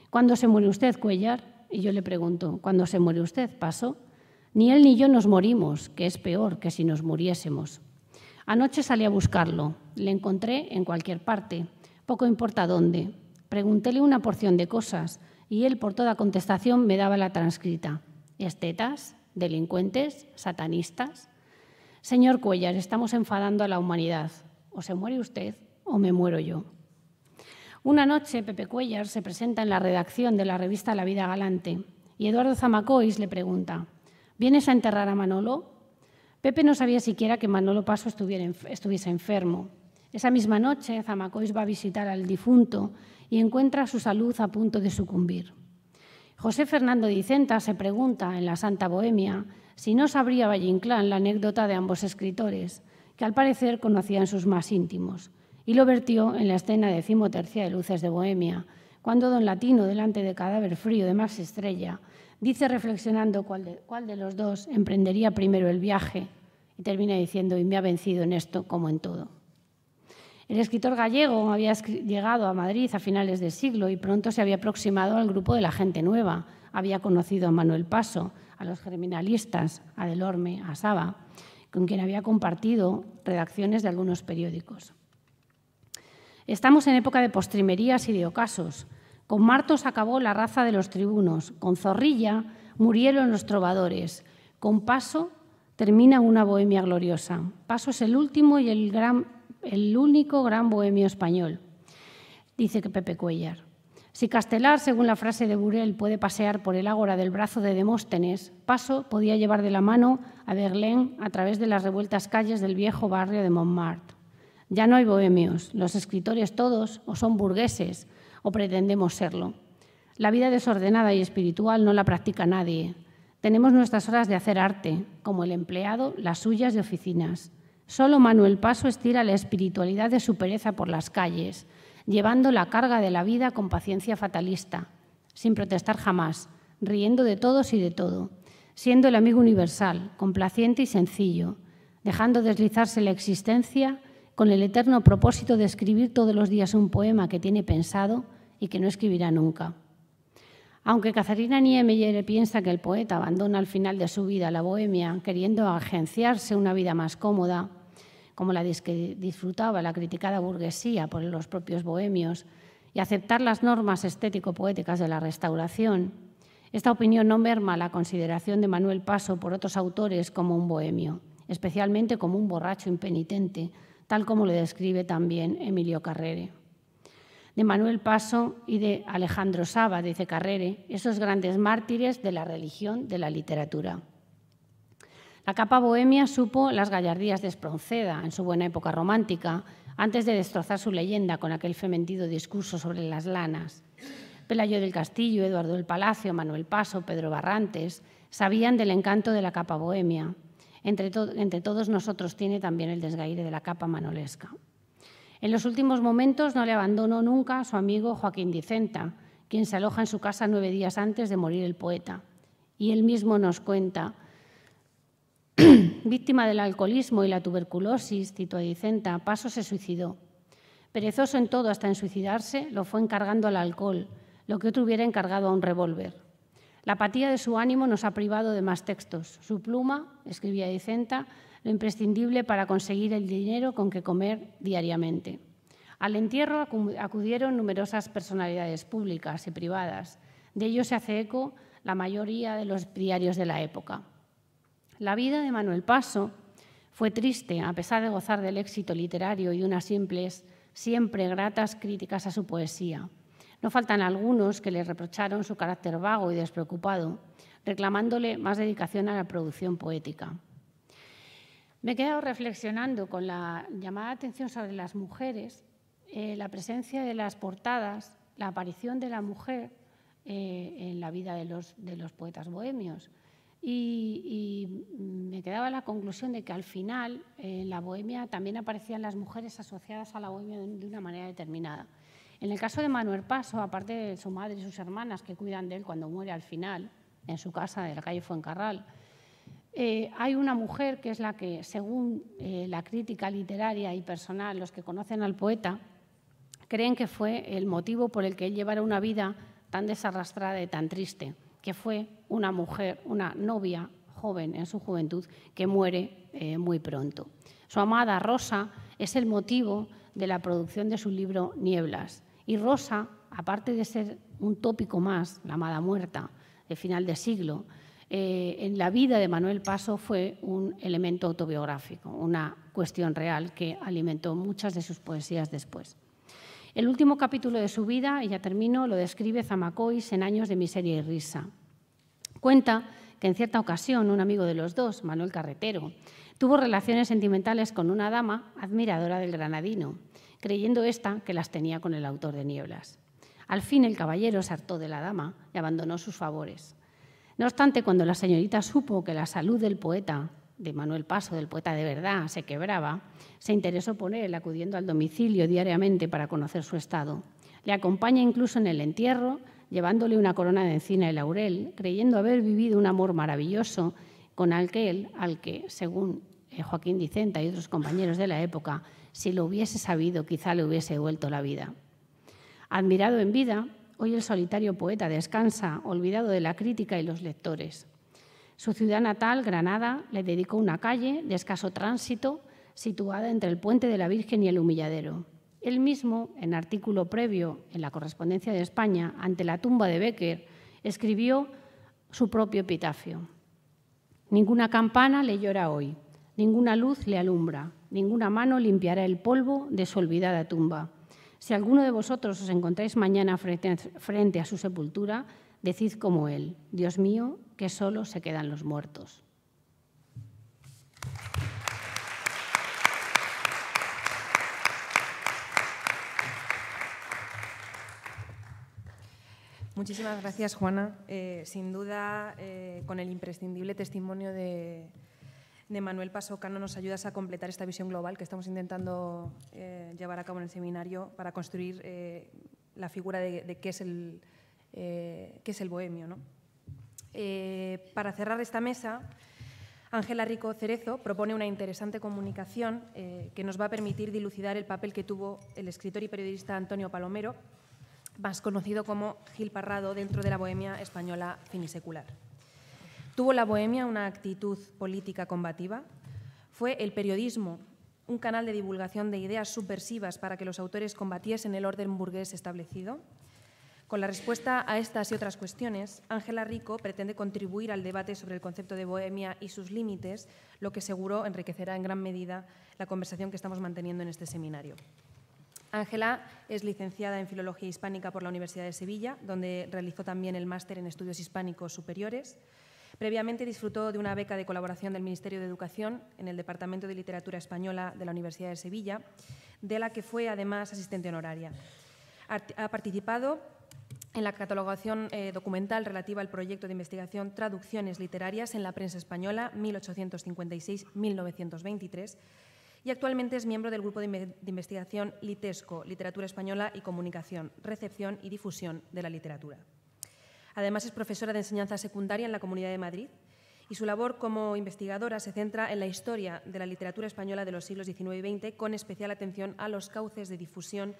¿cuándo se muere usted, Cuellar? Y yo le pregunto, ¿cuándo se muere usted, Paso? Ni él ni yo nos morimos, que es peor que si nos muriésemos. Anoche salí a buscarlo, le encontré en cualquier parte, poco importa dónde. Preguntéle una porción de cosas y él por toda contestación me daba la transcrita. «¿Estetas?» delincuentes, satanistas. Señor Cuellar, estamos enfadando a la humanidad. O se muere usted o me muero yo. Una noche, Pepe Cuellar se presenta en la redacción de la revista La Vida Galante y Eduardo Zamacois le pregunta, ¿vienes a enterrar a Manolo? Pepe no sabía siquiera que Manolo Paso estuviese enfermo. Esa misma noche, Zamacois va a visitar al difunto y encuentra su salud a punto de sucumbir. José Fernando Dicenta se pregunta en la Santa Bohemia si no sabría Vallinclán la anécdota de ambos escritores, que al parecer conocían sus más íntimos, y lo vertió en la escena de Tercia de Luces de Bohemia, cuando don Latino, delante de cadáver frío de Max Estrella, dice reflexionando cuál de, cuál de los dos emprendería primero el viaje, y termina diciendo, y me ha vencido en esto como en todo. El escritor gallego había llegado a Madrid a finales del siglo y pronto se había aproximado al grupo de la gente nueva. Había conocido a Manuel Paso, a los criminalistas, a Delorme, a Saba, con quien había compartido redacciones de algunos periódicos. Estamos en época de postrimerías y de ocasos. Con Martos acabó la raza de los tribunos, con Zorrilla murieron los trovadores, con Paso termina una bohemia gloriosa. Paso es el último y el gran el único gran bohemio español, dice que Pepe Cuellar. Si Castelar, según la frase de Burel, puede pasear por el ágora del brazo de Demóstenes, Paso podía llevar de la mano a Verlaine a través de las revueltas calles del viejo barrio de Montmartre. Ya no hay bohemios, los escritores todos o son burgueses o pretendemos serlo. La vida desordenada y espiritual no la practica nadie. Tenemos nuestras horas de hacer arte, como el empleado las suyas de oficinas. Solo Manuel Paso estira la espiritualidad de su pereza por las calles, llevando la carga de la vida con paciencia fatalista, sin protestar jamás, riendo de todos y de todo, siendo el amigo universal, complaciente y sencillo, dejando deslizarse la existencia con el eterno propósito de escribir todos los días un poema que tiene pensado y que no escribirá nunca. Aunque Catarina Niemeyer piensa que el poeta abandona al final de su vida la bohemia queriendo agenciarse una vida más cómoda, como la que disfrutaba la criticada burguesía por los propios bohemios, y aceptar las normas estético-poéticas de la restauración, esta opinión no merma la consideración de Manuel Paso por otros autores como un bohemio, especialmente como un borracho impenitente, tal como lo describe también Emilio Carrere. De Manuel Paso y de Alejandro Saba, dice Carrere, esos grandes mártires de la religión, de la literatura. La capa bohemia supo las gallardías de Espronceda en su buena época romántica, antes de destrozar su leyenda con aquel fementido discurso sobre las lanas. Pelayo del Castillo, Eduardo del Palacio, Manuel Paso, Pedro Barrantes, sabían del encanto de la capa bohemia. Entre, todos nosotros tiene también el desgaire de la capa manolesca. En los últimos momentos no le abandonó nunca a su amigo Joaquín Dicenta, quien se aloja en su casa nueve días antes de morir el poeta. Y él mismo nos cuenta víctima del alcoholismo y la tuberculosis a Paso se suicidó. Perezoso en todo hasta en suicidarse, lo fue encargando al alcohol, lo que otro hubiera encargado a un revólver. La apatía de su ánimo nos ha privado de más textos. Su pluma, escribía Dicenta, lo imprescindible para conseguir el dinero con que comer diariamente. Al entierro acudieron numerosas personalidades públicas y privadas. De ello se hace eco la mayoría de los diarios de la época. La vida de Manuel Paso fue triste, a pesar de gozar del éxito literario y unas simples, siempre gratas críticas a su poesía. No faltan algunos que le reprocharon su carácter vago y despreocupado, reclamándole más dedicación a la producción poética. Me he quedado reflexionando con la llamada atención sobre las mujeres, eh, la presencia de las portadas, la aparición de la mujer eh, en la vida de los poetas bohemios. Y, me quedaba la conclusión de que al final en la bohemia también aparecían las mujeres asociadas a la bohemia de una manera determinada. En el caso de Manuel Paso, aparte de su madre y sus hermanas que cuidan de él cuando muere al final, en su casa de la calle Fuencarral, eh, hay una mujer que es la que, según eh, la crítica literaria y personal, los que conocen al poeta, creen que fue el motivo por el que él llevara una vida tan desarrastrada y tan triste que fue una mujer, una novia joven en su juventud que muere eh, muy pronto. Su amada Rosa es el motivo de la producción de su libro Nieblas. Y Rosa, aparte de ser un tópico más, la amada muerta, de final de siglo, eh, en la vida de Manuel Paso fue un elemento autobiográfico, una cuestión real que alimentó muchas de sus poesías después. El último capítulo de su vida, y ya termino, lo describe Zamacois en años de miseria y risa. Cuenta que en cierta ocasión un amigo de los dos, Manuel Carretero, tuvo relaciones sentimentales con una dama admiradora del granadino, creyendo ésta que las tenía con el autor de Nieblas. Al fin el caballero se hartó de la dama y abandonó sus favores. No obstante, cuando la señorita supo que la salud del poeta de Manuel Paso, del poeta de verdad, se quebraba, se interesó por él acudiendo al domicilio diariamente para conocer su estado. Le acompaña incluso en el entierro, llevándole una corona de encina y laurel, creyendo haber vivido un amor maravilloso con aquel al que, según eh, Joaquín Dicenta y otros compañeros de la época, si lo hubiese sabido quizá le hubiese vuelto la vida. Admirado en vida, hoy el solitario poeta descansa, olvidado de la crítica y los lectores. Su ciudad natal, Granada, le dedicó una calle de escaso tránsito situada entre el Puente de la Virgen y el Humilladero. Él mismo, en artículo previo en la correspondencia de España, ante la tumba de Becker, escribió su propio epitafio. Ninguna campana le llora hoy, ninguna luz le alumbra, ninguna mano limpiará el polvo de su olvidada tumba. Si alguno de vosotros os encontráis mañana frente a su sepultura, Decid como Él, Dios mío, que solo se quedan los muertos. Muchísimas gracias, Juana. Eh, sin duda, eh, con el imprescindible testimonio de, Manuel Pasocano nos ayudas a completar esta visión global que estamos intentando eh, llevar a cabo en el seminario para construir la figura de, de qué es el, eh, que es el bohemio. Eh, para cerrar esta mesa, Ángela Rico Cerezo propone una interesante comunicación eh, que nos va a permitir dilucidar el papel que tuvo el escritor y periodista Antonio Palomero, más conocido como Gil Parrado, dentro de la bohemia española finisecular. Tuvo la bohemia una actitud política combativa, fue el periodismo un canal de divulgación de ideas subversivas para que los autores combatiesen el orden burgués establecido, con la respuesta a estas y otras cuestiones, Ángela Rico pretende contribuir al debate sobre el concepto de bohemia y sus límites, lo que seguro enriquecerá en gran medida la conversación que estamos manteniendo en este seminario. Ángela es licenciada en Filología Hispánica por la Universidad de Sevilla, donde realizó también el máster en Estudios Hispánicos Superiores. Previamente disfrutó de una beca de colaboración del Ministerio de Educación en el Departamento de Literatura Española de la Universidad de Sevilla, de la que fue además asistente honoraria. Ha participado en la catalogación eh, documental relativa al proyecto de investigación Traducciones Literarias en la Prensa Española 1856-1923 y actualmente es miembro del Grupo de, de, Investigación Litesco, Literatura Española y Comunicación, Recepción y Difusión de la Literatura. Además es profesora de enseñanza secundaria en la Comunidad de Madrid y su labor como investigadora se centra en la historia de la literatura española de los siglos XIX y XX con especial atención a los cauces de difusión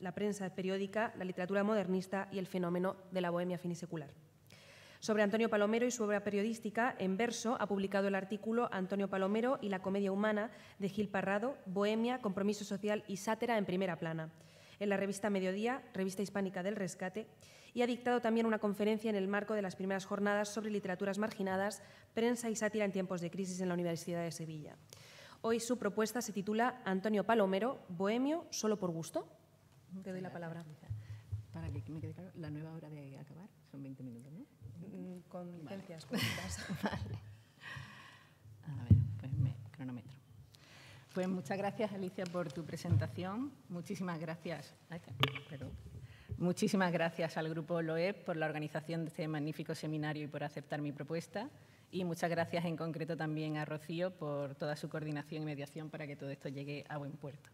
la prensa periódica, la literatura modernista y el fenómeno de la bohemia finisecular. Sobre Antonio Palomero y su obra periodística, en verso, ha publicado el artículo Antonio Palomero y la comedia humana de Gil Parrado, Bohemia, Compromiso Social y sátira en primera plana, en la revista Mediodía, revista hispánica del rescate, y ha dictado también una conferencia en el marco de las primeras jornadas sobre literaturas marginadas, prensa y sátira en tiempos de crisis en la Universidad de Sevilla. Hoy su propuesta se titula Antonio Palomero, Bohemio, solo por gusto. Te doy la palabra. Para que me quede claro, la nueva hora de acabar son 20 minutos, ¿no? Mm, con licencias vale. vale. A ver, pues me cronometro. Pues muchas gracias, Alicia, por tu presentación. Muchísimas gracias. Muchísimas gracias al Grupo LOEP por la organización de este magnífico seminario y por aceptar mi propuesta. Y muchas gracias en concreto también a Rocío por toda su coordinación y mediación para que todo esto llegue a buen puerto.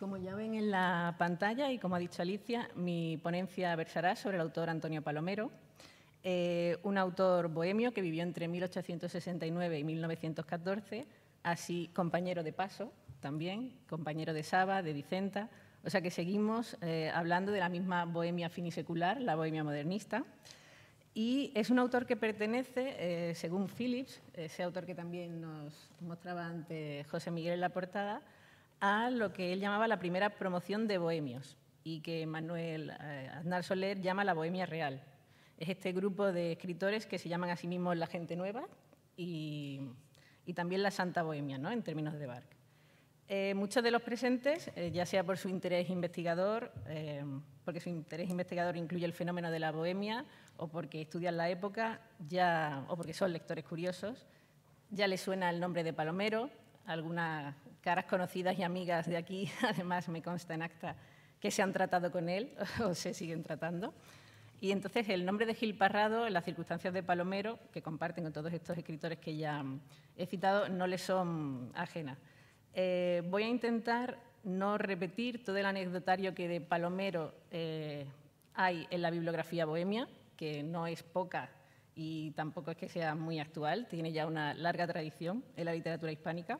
Como ya ven en la pantalla y como ha dicho Alicia, mi ponencia versará sobre el autor Antonio Palomero, eh, un autor bohemio que vivió entre 1869 y 1914, así compañero de Paso también, compañero de Saba, de Dicenta, o sea que seguimos eh, hablando de la misma bohemia finisecular, la bohemia modernista. Y es un autor que pertenece, eh, según Phillips, ese autor que también nos mostraba antes José Miguel en la portada, a lo que él llamaba la primera promoción de bohemios y que Manuel eh, Aznar Soler llama la Bohemia Real. Es este grupo de escritores que se llaman a sí mismos la gente nueva y, también la Santa Bohemia, ¿no? en términos de Barc. Eh, muchos de los presentes, eh, ya sea por su interés investigador, porque su interés investigador incluye el fenómeno de la bohemia, o porque estudian la época, ya, o porque son lectores curiosos, ya les suena el nombre de Palomero, alguna caras conocidas y amigas de aquí, además me consta en acta que se han tratado con él o se siguen tratando. Y entonces el nombre de Gil Parrado, en las circunstancias de Palomero, que comparten con todos estos escritores que ya he citado, no le son ajenas. Eh, voy a intentar no repetir todo el anecdotario que de Palomero eh, hay en la bibliografía bohemia, que no es poca y tampoco es que sea muy actual, tiene ya una larga tradición en la literatura hispánica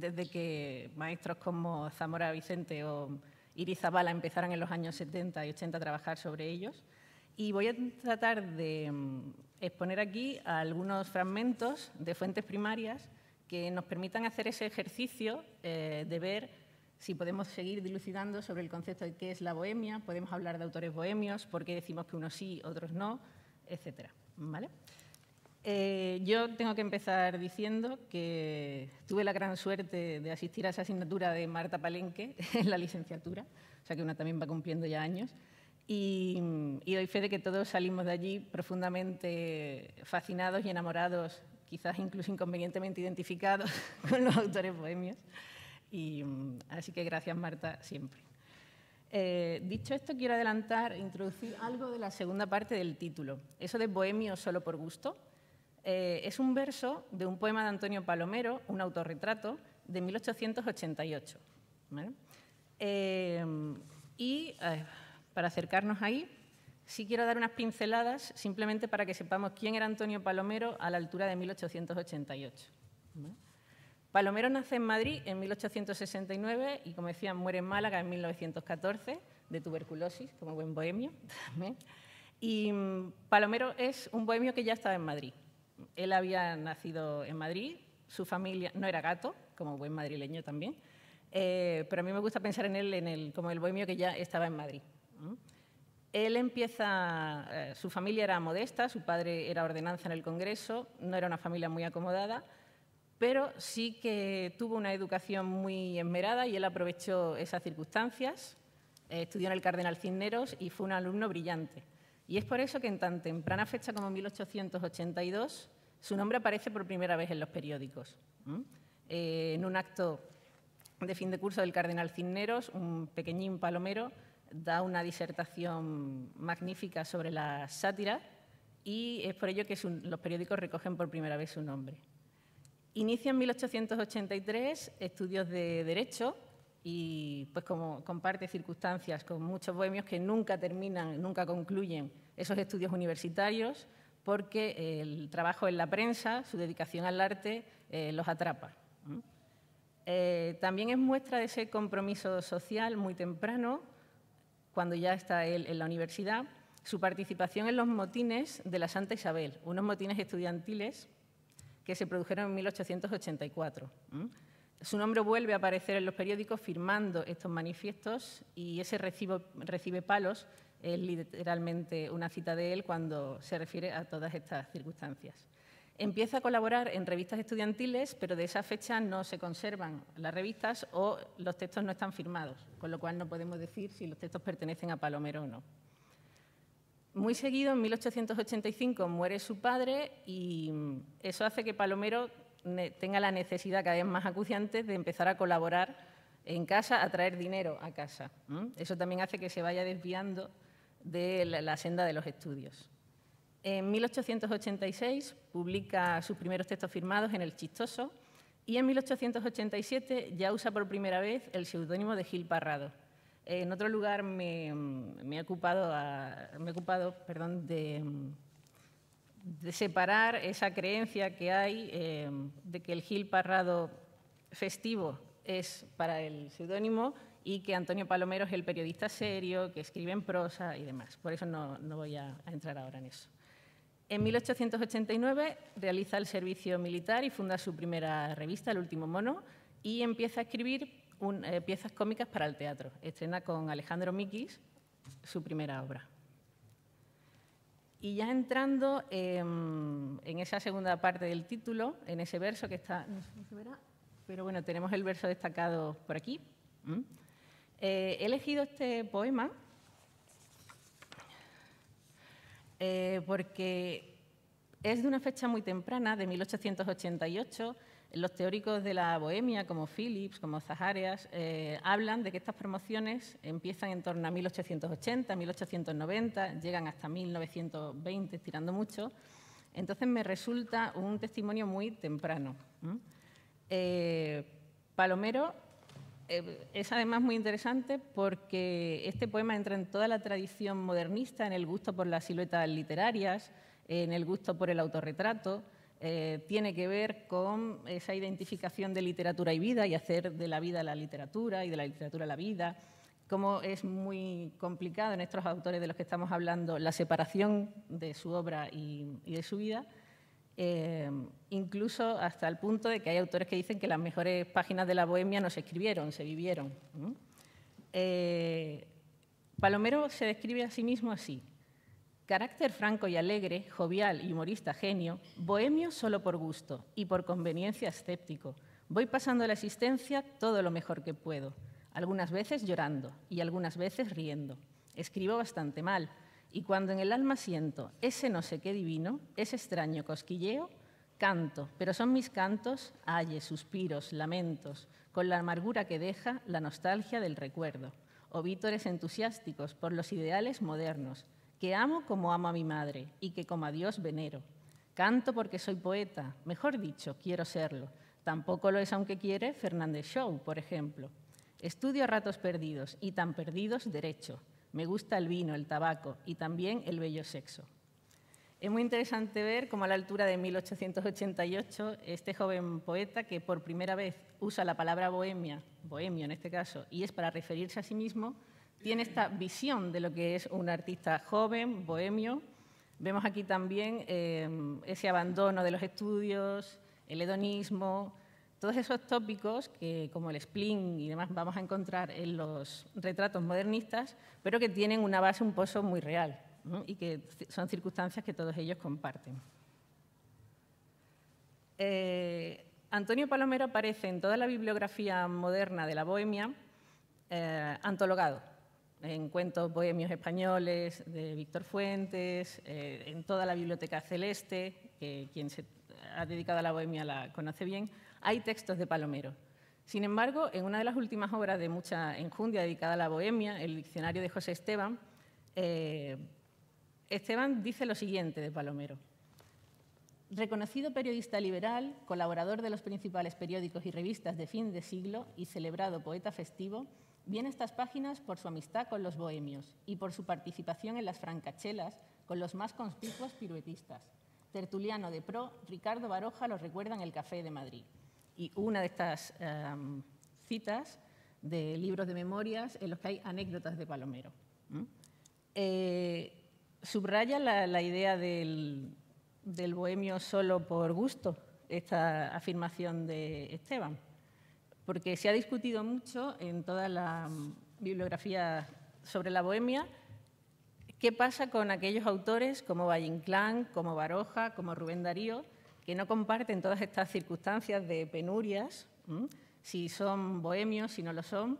desde que maestros como Zamora Vicente o Irizabala empezaron en los años 70 y 80 a trabajar sobre ellos. Y voy a tratar de mm, exponer aquí algunos fragmentos de fuentes primarias que nos permitan hacer ese ejercicio eh, de ver si podemos seguir dilucidando sobre el concepto de qué es la bohemia, podemos hablar de autores bohemios, por qué decimos que unos sí, otros no, etcétera. ¿Vale? Eh, yo tengo que empezar diciendo que tuve la gran suerte de asistir a esa asignatura de Marta Palenque en la licenciatura, o sea que una también va cumpliendo ya años, y, doy fe de que todos salimos de allí profundamente fascinados y enamorados, quizás incluso inconvenientemente identificados con los autores bohemios. Y, así que gracias Marta siempre. Eh, dicho esto, quiero adelantar, introducir algo de la segunda parte del título, eso de bohemio solo por gusto, eh, es un verso de un poema de Antonio Palomero, un autorretrato, de 1888. y eh, eh, para acercarnos ahí, sí quiero dar unas pinceladas simplemente para que sepamos quién era Antonio Palomero a la altura de 1888. Palomero nace en Madrid en 1869 y, como decía, muere en Málaga en 1914 de tuberculosis, como buen bohemio Y mm, Palomero es un bohemio que ya estaba en Madrid. Él había nacido en Madrid, su familia no era gato, como buen madrileño también, eh, pero a mí me gusta pensar en él como el bohemio que ya estaba en Madrid. Él empieza, eh, su familia era modesta, su padre era ordenanza en el Congreso, no era una familia muy acomodada, pero sí que tuvo una educación muy esmerada y él aprovechó esas circunstancias. Eh, estudió en el Cardenal Cisneros y fue un alumno brillante. Y es por eso que en tan temprana fecha como 1882 su nombre aparece por primera vez en los periódicos. Eh, en un acto de fin de curso del cardenal Cisneros, un pequeñín palomero da una disertación magnífica sobre la sátira y es por ello que los periódicos recogen por primera vez su nombre. Inicia en 1883 estudios de Derecho y pues como comparte circunstancias con muchos bohemios que nunca terminan, nunca concluyen esos estudios universitarios porque el trabajo en la prensa, su dedicación al arte, eh, los atrapa. Eh, también es muestra de ese compromiso social muy temprano, cuando ya está él en la universidad, su participación en los motines de la Santa Isabel, unos motines estudiantiles que se produjeron en 1884. Su nombre vuelve a aparecer en los periódicos firmando estos manifiestos y ese recibo, recibe palos es literalmente una cita de él cuando se refiere a todas estas circunstancias. Empieza a colaborar en revistas estudiantiles, pero de esa fecha no se conservan las revistas o los textos no están firmados, con lo cual no podemos decir si los textos pertenecen a Palomero o no. Muy seguido, en 1885, muere su padre y eso hace que Palomero tenga la necesidad cada vez más acuciante de empezar a colaborar en casa, a traer dinero a casa. Eso también hace que se vaya desviando de la, senda de los estudios. En 1886 publica sus primeros textos firmados en El Chistoso y en 1887 ya usa por primera vez el seudónimo de Gil Parrado. En otro lugar me, me he ocupado, me he ocupado perdón, de, de separar esa creencia que hay eh, de que el Gil Parrado festivo es para el seudónimo y que Antonio Palomero es el periodista serio, que escribe en prosa y demás. Por eso no, voy a, entrar ahora en eso. En 1889 realiza el servicio militar y funda su primera revista, El Último Mono, y empieza a escribir eh, piezas cómicas para el teatro. Estrena con Alejandro Miquis su primera obra. Y ya entrando em, en esa segunda parte del título, en ese verso que está, no sé si se verá, pero bueno, tenemos el verso destacado por aquí. ¿Mm? Eh, he elegido este poema eh, porque es de una fecha muy temprana, de 1888, los teóricos de la bohemia, como Phillips, como Zaharias, eh, hablan de que estas promociones empiezan en torno a 1880, 1890, llegan hasta 1920, estirando mucho. Entonces me resulta un testimonio muy temprano. Eh, Palomero eh, es además muy interesante porque este poema entra en toda la tradición modernista, en el gusto por las siluetas literarias, en el gusto por el autorretrato. Eh, tiene que ver con esa identificación de literatura y vida y hacer de la vida la literatura y de la literatura la vida. Cómo es muy complicado en estos autores de los que estamos hablando la separación de su obra y, de su vida. Eh, incluso hasta el punto de que hay autores que dicen que las mejores páginas de la bohemia no se escribieron, se vivieron. Eh, Palomero se describe a sí mismo así. Carácter franco y alegre, jovial y humorista genio, bohemio solo por gusto y por conveniencia escéptico. Voy pasando la existencia todo lo mejor que puedo, algunas veces llorando y algunas veces riendo. Escribo bastante mal y cuando en el alma siento ese no sé qué divino, ese extraño cosquilleo, canto, pero son mis cantos, ayes, suspiros, lamentos, con la amargura que deja la nostalgia del recuerdo, o vítores entusiásticos por los ideales modernos, que amo como amo a mi madre y que como a Dios venero. Canto porque soy poeta, mejor dicho, quiero serlo. Tampoco lo es aunque quiere Fernández Show, por ejemplo. Estudio ratos perdidos y tan perdidos derecho. Me gusta el vino, el tabaco y también el bello sexo. Es muy interesante ver cómo a la altura de 1888 este joven poeta que por primera vez usa la palabra bohemia, bohemio en este caso, y es para referirse a sí mismo, tiene esta visión de lo que es un artista joven, bohemio. Vemos aquí también eh, ese abandono de los estudios, el hedonismo, todos esos tópicos que, como el spleen y demás, vamos a encontrar en los retratos modernistas, pero que tienen una base, un pozo muy real y que son circunstancias que todos ellos comparten. Eh, Antonio Palomero aparece en toda la bibliografía moderna de la Bohemia eh, antologado, en cuentos bohemios españoles de Víctor Fuentes, eh, en toda la biblioteca celeste, que quien se ha dedicado a la bohemia la conoce bien, hay textos de Palomero. Sin embargo, en una de las últimas obras de mucha enjundia dedicada a la bohemia, el diccionario de José Esteban, eh, Esteban dice lo siguiente de Palomero. Reconocido periodista liberal, colaborador de los principales periódicos y revistas de fin de siglo y celebrado poeta festivo, Viene estas páginas por su amistad con los bohemios y por su participación en las francachelas con los más conspicuos piruetistas. Tertuliano de Pro, Ricardo Baroja los recuerda en el Café de Madrid. Y una de estas em, citas de libros de memorias en los que hay anécdotas de Palomero. Eh, subraya la, idea del, del bohemio solo por gusto, esta afirmación de Esteban porque se ha discutido mucho en toda la mm, bibliografía sobre la Bohemia qué pasa con aquellos autores como Valle Inclán, como Baroja, como Rubén Darío, que no comparten todas estas circunstancias de penurias, si son bohemios, si no lo son.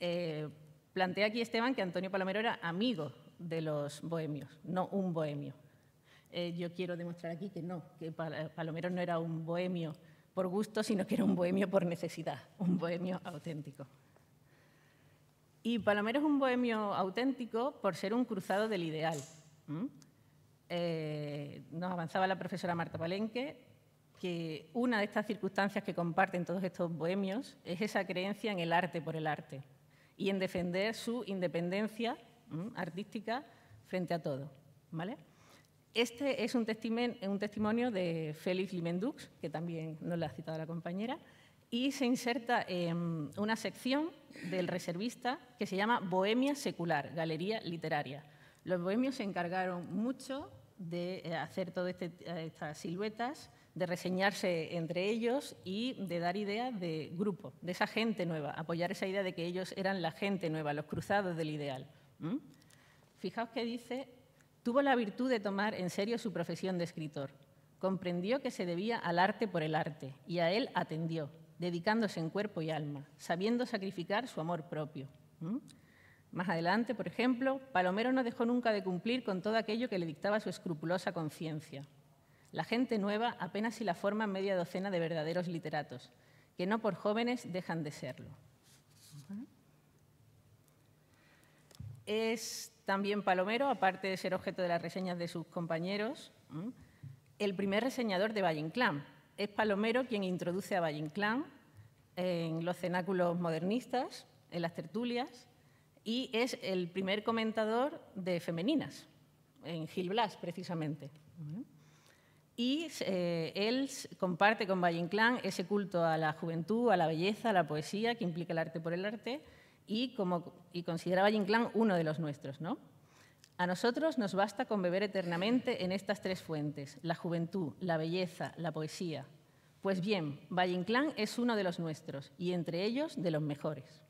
Eh, plantea aquí Esteban que Antonio Palomero era amigo de los bohemios, no un bohemio. Eh, yo quiero demostrar aquí que no, que Palomero no era un bohemio por gusto, sino que era un bohemio por necesidad, un bohemio auténtico. Y Palomero es un bohemio auténtico por ser un cruzado del ideal. Eh, nos avanzaba la profesora Marta Palenque que una de estas circunstancias que comparten todos estos bohemios es esa creencia en el arte por el arte y en defender su independencia artística frente a todo. ¿Vale? Este es un testimonio, un testimonio de Félix Limendux, que también nos lo ha citado la compañera, y se inserta en una sección del reservista que se llama Bohemia Secular, Galería Literaria. Los bohemios se encargaron mucho de eh, hacer todas este, eh, estas siluetas, de reseñarse entre ellos y de dar ideas de grupo, de esa gente nueva, apoyar esa idea de que ellos eran la gente nueva, los cruzados del ideal. Fijaos que dice Tuvo la virtud de tomar en serio su profesión de escritor. Comprendió que se debía al arte por el arte y a él atendió, dedicándose en cuerpo y alma, sabiendo sacrificar su amor propio. ¿Mm? Más adelante, por ejemplo, Palomero no dejó nunca de cumplir con todo aquello que le dictaba su escrupulosa conciencia. La gente nueva apenas si la forma media docena de verdaderos literatos, que no por jóvenes dejan de serlo. Es también palomero, aparte de ser objeto de las reseñas de sus compañeros, el primer reseñador de Valle Inclán. Es Palomero quien introduce a Valle Inclán en los cenáculos modernistas, en las tertulias, y es el primer comentador de femeninas, en Gil Blas, precisamente. Y eh, él comparte con Valle Inclán ese culto a la juventud, a la belleza, a la poesía que implica el arte por el arte, y, considera y consideraba uno de los nuestros. ¿no? A nosotros nos basta con beber eternamente en estas tres fuentes, la juventud, la belleza, la poesía. Pues bien, Valle Inclán es uno de los nuestros y entre ellos de los mejores.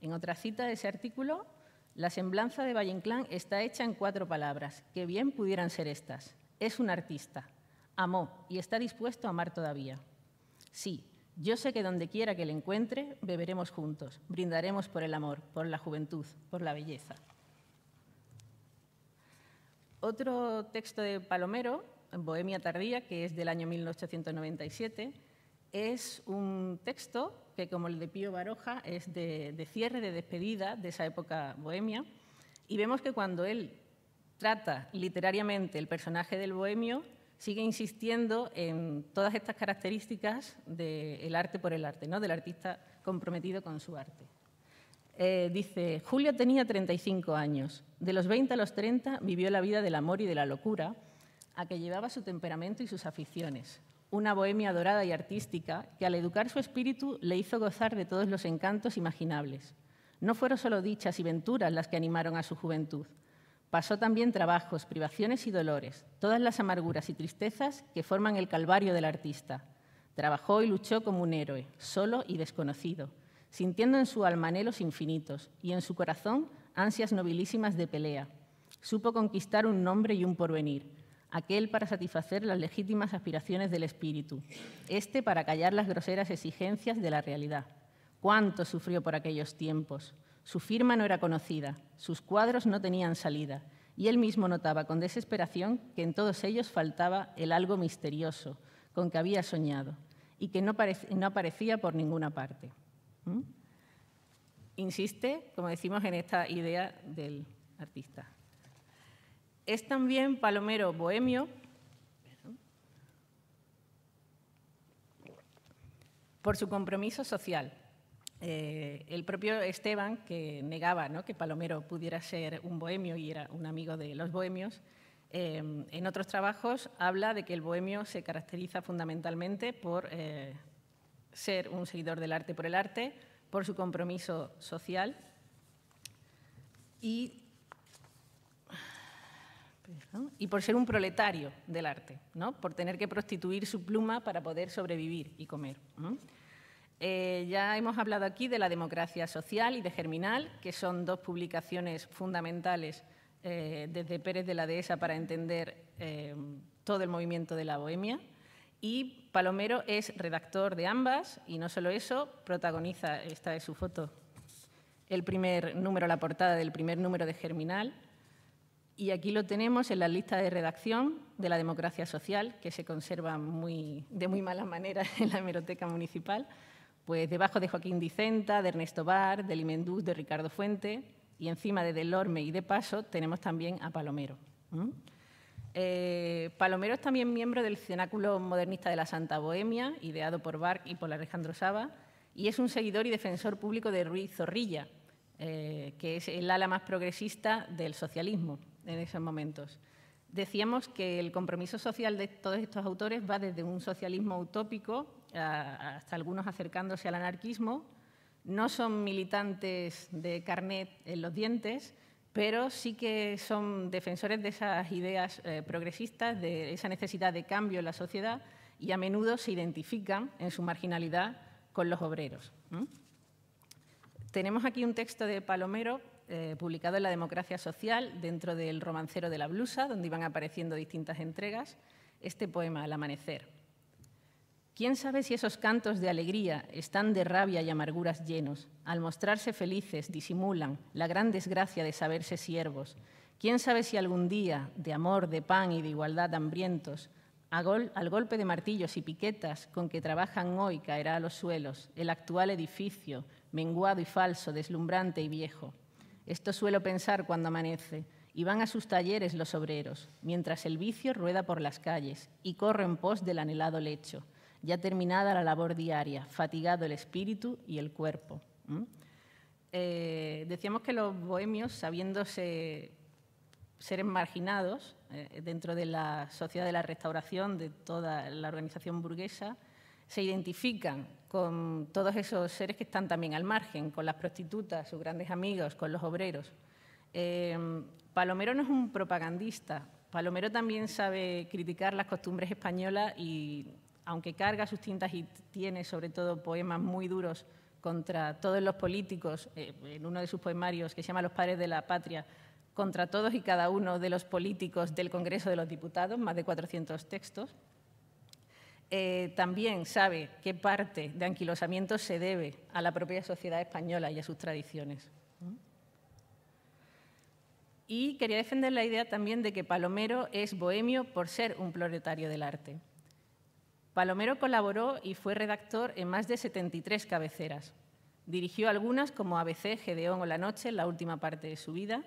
En otra cita de ese artículo, la semblanza de Valle Inclán está hecha en cuatro palabras, que bien pudieran ser estas. Es un artista, amó y está dispuesto a amar todavía. Sí, yo sé que donde quiera que le encuentre, beberemos juntos, brindaremos por el amor, por la juventud, por la belleza. Otro texto de Palomero, Bohemia Tardía, que es del año 1897, es un texto que, como el de Pío Baroja, es de, de cierre, de despedida de esa época bohemia. Y vemos que cuando él trata literariamente el personaje del bohemio, sigue insistiendo en todas estas características del arte por el arte, ¿no? del artista comprometido con su arte. Eh, dice, Julio tenía 35 años. De los 20 a los 30 vivió la vida del amor y de la locura, a que llevaba su temperamento y sus aficiones. Una bohemia dorada y artística que al educar su espíritu le hizo gozar de todos los encantos imaginables. No fueron solo dichas y venturas las que animaron a su juventud, Pasó también trabajos, privaciones y dolores, todas las amarguras y tristezas que forman el calvario del artista. Trabajó y luchó como un héroe, solo y desconocido, sintiendo en su alma anhelos infinitos y en su corazón ansias nobilísimas de pelea. Supo conquistar un nombre y un porvenir, aquel para satisfacer las legítimas aspiraciones del espíritu, este para callar las groseras exigencias de la realidad. ¿Cuánto sufrió por aquellos tiempos? Su firma no era conocida, sus cuadros no tenían salida, y él mismo notaba con desesperación que en todos ellos faltaba el algo misterioso con que había soñado y que no, aparecía por ninguna parte. ¿Mm? Insiste, como decimos, en esta idea del artista. Es también palomero bohemio, por su compromiso social, eh, el propio Esteban, que negaba que Palomero pudiera ser un bohemio y era un amigo de los bohemios, em, en otros trabajos habla de que el bohemio se caracteriza fundamentalmente por eh, ser un seguidor del arte por el arte, por su compromiso social y, por ser un proletario del arte, por tener que prostituir su pluma para poder sobrevivir y comer. Eh, ya hemos hablado aquí de La democracia social y de Germinal, que son dos publicaciones fundamentales eh, desde Pérez de la Dehesa para entender eh, todo el movimiento de la bohemia. Y Palomero es redactor de ambas y no solo eso, protagoniza, esta es su foto, el primer número, la portada del primer número de Germinal. Y aquí lo tenemos en la lista de redacción de la democracia social, que se conserva muy, de muy mala manera en la hemeroteca municipal. Pues debajo de Joaquín Dicenta, de Ernesto Bar, de Limendús, de Ricardo Fuente y encima de Delorme y de Paso tenemos también a Palomero. Eh, Palomero es también miembro del Cenáculo Modernista de la Santa Bohemia, ideado por Bar y por Alejandro Saba, y es un seguidor y defensor público de Ruiz Zorrilla, eh, que es el ala más progresista del socialismo en esos momentos. Decíamos que el compromiso social de todos estos autores va desde un socialismo utópico hasta algunos acercándose al anarquismo. No son militantes de carnet en los dientes, pero sí que son defensores de esas ideas eh, progresistas, de esa necesidad de cambio en la sociedad y a menudo se identifican en su marginalidad con los obreros. Tenemos aquí un texto de Palomero eh, publicado en La Democracia Social dentro del Romancero de la Blusa, donde iban apareciendo distintas entregas, este poema, Al amanecer. ¿Quién sabe si esos cantos de alegría están de rabia y amarguras llenos? Al mostrarse felices disimulan la gran desgracia de saberse siervos. ¿Quién sabe si algún día, de amor, de pan y de igualdad hambrientos, al golpe de martillos y piquetas con que trabajan hoy caerá a los suelos el actual edificio, menguado y falso, deslumbrante y viejo? Esto suelo pensar cuando amanece, y van a sus talleres los obreros, mientras el vicio rueda por las calles y corre en pos del anhelado lecho ya terminada la labor diaria, fatigado el espíritu y el cuerpo. Eh, decíamos que los bohemios, sabiéndose ser marginados eh, dentro de la sociedad de la restauración, de toda la organización burguesa, se identifican con todos esos seres que están también al margen, con las prostitutas, sus grandes amigos, con los obreros. Eh, Palomero no es un propagandista. Palomero también sabe criticar las costumbres españolas y aunque carga sus tintas y tiene sobre todo poemas muy duros contra todos los políticos, eh, en uno de sus poemarios que se llama Los Padres de la Patria, contra todos y cada uno de los políticos del Congreso de los Diputados, más de 400 textos. Eh, también sabe qué parte de anquilosamiento se debe a la propia sociedad española y a sus tradiciones. Y quería defender la idea también de que Palomero es bohemio por ser un proletario del arte. Palomero colaboró y fue redactor en más de 73 cabeceras. Dirigió algunas como ABC, Gedeón o La Noche, la última parte de su vida,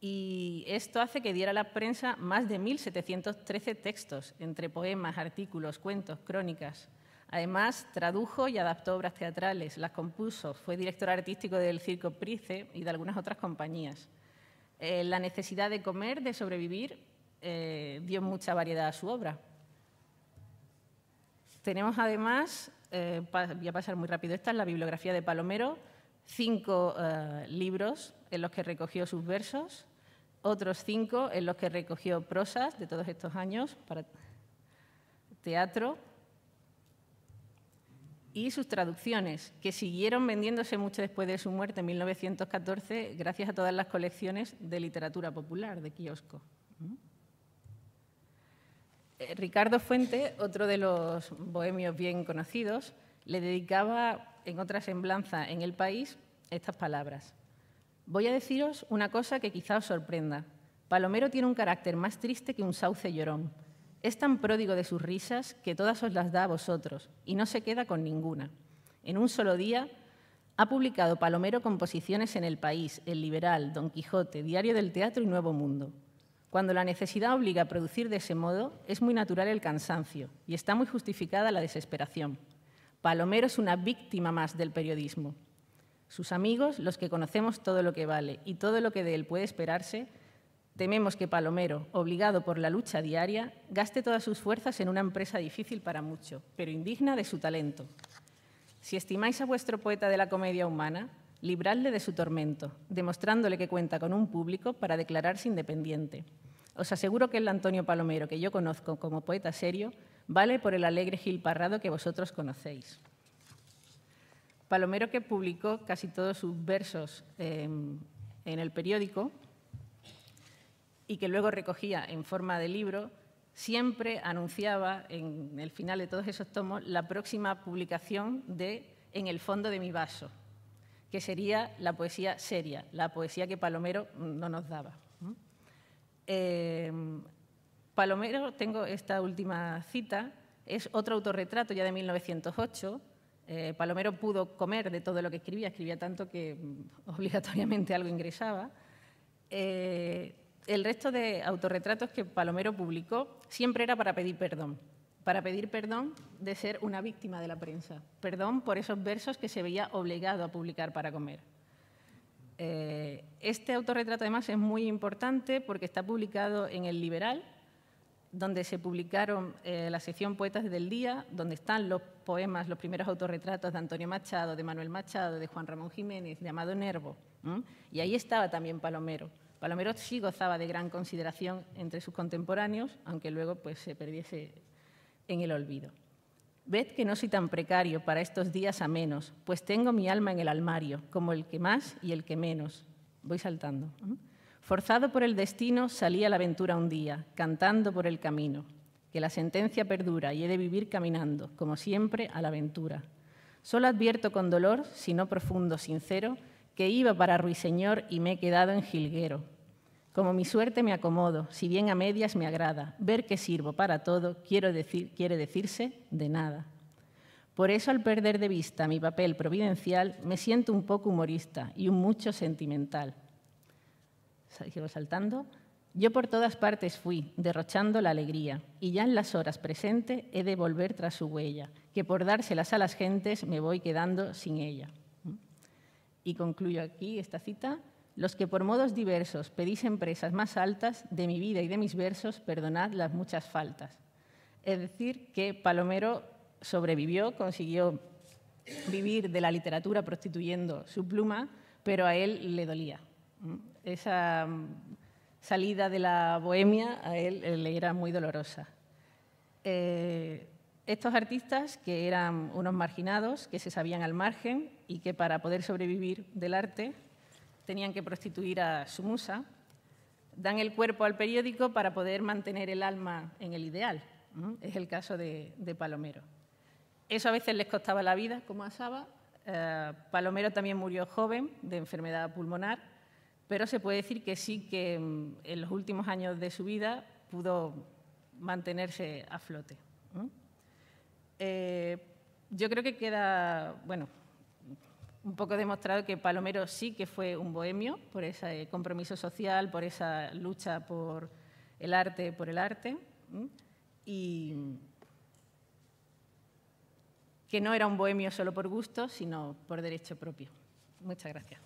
y esto hace que diera a la prensa más de 1.713 textos, entre poemas, artículos, cuentos, crónicas. Además, tradujo y adaptó obras teatrales, las compuso, fue director artístico del Circo Price y de algunas otras compañías. Eh, la necesidad de comer, de sobrevivir, eh, dio mucha variedad a su obra. Tenemos además, eh, voy a pasar muy rápido, esta es la bibliografía de Palomero, cinco eh, libros en los que recogió sus versos, otros cinco en los que recogió prosas de todos estos años para teatro y sus traducciones, que siguieron vendiéndose mucho después de su muerte en 1914 gracias a todas las colecciones de literatura popular de kiosco. Eh, Ricardo Fuente, otro de los bohemios bien conocidos, le dedicaba en otra semblanza en el país estas palabras. Voy a deciros una cosa que quizá os sorprenda. Palomero tiene un carácter más triste que un sauce llorón. Es tan pródigo de sus risas que todas os las da a vosotros y no se queda con ninguna. En un solo día ha publicado Palomero composiciones en El País, El Liberal, Don Quijote, Diario del Teatro y Nuevo Mundo. Cuando la necesidad obliga a producir de ese modo, es muy natural el cansancio y está muy justificada la desesperación. Palomero es una víctima más del periodismo. Sus amigos, los que conocemos todo lo que vale y todo lo que de él puede esperarse, tememos que Palomero, obligado por la lucha diaria, gaste todas sus fuerzas en una empresa difícil para mucho, pero indigna de su talento. Si estimáis a vuestro poeta de la comedia humana, librarle de su tormento, demostrándole que cuenta con un público para declararse independiente. Os aseguro que el Antonio Palomero que yo conozco como poeta serio vale por el alegre Gil Parrado que vosotros conocéis. Palomero que publicó casi todos sus versos em, en el periódico y que luego recogía en forma de libro, siempre anunciaba en el final de todos esos tomos la próxima publicación de En el fondo de mi vaso, que sería la poesía seria, la poesía que Palomero no nos daba. Eh, Palomero, tengo esta última cita, es otro autorretrato ya de 1908. Eh, Palomero pudo comer de todo lo que escribía, escribía tanto que mm, obligatoriamente algo ingresaba. Eh, el resto de autorretratos que Palomero publicó siempre era para pedir perdón para pedir perdón de ser una víctima de la prensa, perdón por esos versos que se veía obligado a publicar para comer. Eh, este autorretrato además es muy importante porque está publicado en El Liberal, donde se publicaron eh, la sección Poetas del Día, donde están los poemas, los primeros autorretratos de Antonio Machado, de Manuel Machado, de Juan Ramón Jiménez, de Amado Nervo. Y ahí estaba también Palomero. Palomero sí gozaba de gran consideración entre sus contemporáneos, aunque luego pues, se perdiese en el olvido. Ved que no soy tan precario para estos días a menos, pues tengo mi alma en el almario, como el que más y el que menos. Voy saltando. Forzado por el destino, salí a la aventura un día, cantando por el camino. Que la sentencia perdura y he de vivir caminando, como siempre, a la aventura. Solo advierto con dolor, si no profundo, sincero, que iba para Ruiseñor y me he quedado en Jilguero. Como mi suerte me acomodo, si bien a medias me agrada, ver que sirvo para todo quiero decir, quiere decirse de nada. Por eso al perder de vista mi papel providencial me siento un poco humorista y un mucho sentimental. Sigo saltando. Yo por todas partes fui, derrochando la alegría, y ya en las horas presentes he de volver tras su huella, que por dárselas a las gentes me voy quedando sin ella. Y concluyo aquí esta cita. Los que por modos diversos pedís empresas más altas de mi vida y de mis versos, perdonad las muchas faltas. Es decir, que Palomero sobrevivió, consiguió vivir de la literatura prostituyendo su pluma, pero a él le dolía. Esa mm, salida de la bohemia a él le era muy dolorosa. Eh, estos artistas, que eran unos marginados, que se sabían al margen y que para poder sobrevivir del arte tenían que prostituir a su musa, dan el cuerpo al periódico para poder mantener el alma en el ideal. Es el caso de, Palomero. Eso a veces les costaba la vida, como a Saba. Eh, Palomero también murió joven de enfermedad pulmonar, pero se puede decir que sí que mm, en los últimos años de su vida pudo mantenerse a flote. Eh, yo creo que queda, bueno, un poco demostrado que Palomero sí que fue un bohemio por ese compromiso social, por esa lucha por el arte, por el arte, y que no era un bohemio solo por gusto, sino por derecho propio. Muchas gracias.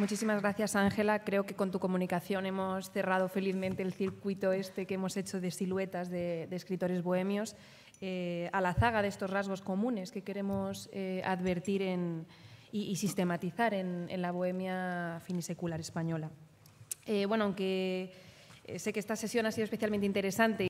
Muchísimas gracias, Ángela. Creo que con tu comunicación hemos cerrado felizmente el circuito este que hemos hecho de siluetas de, escritores bohemios eh, a la zaga de estos rasgos comunes que queremos eh, advertir y, sistematizar en, la bohemia finisecular española. Eh, bueno, aunque sé que esta sesión ha sido especialmente interesante.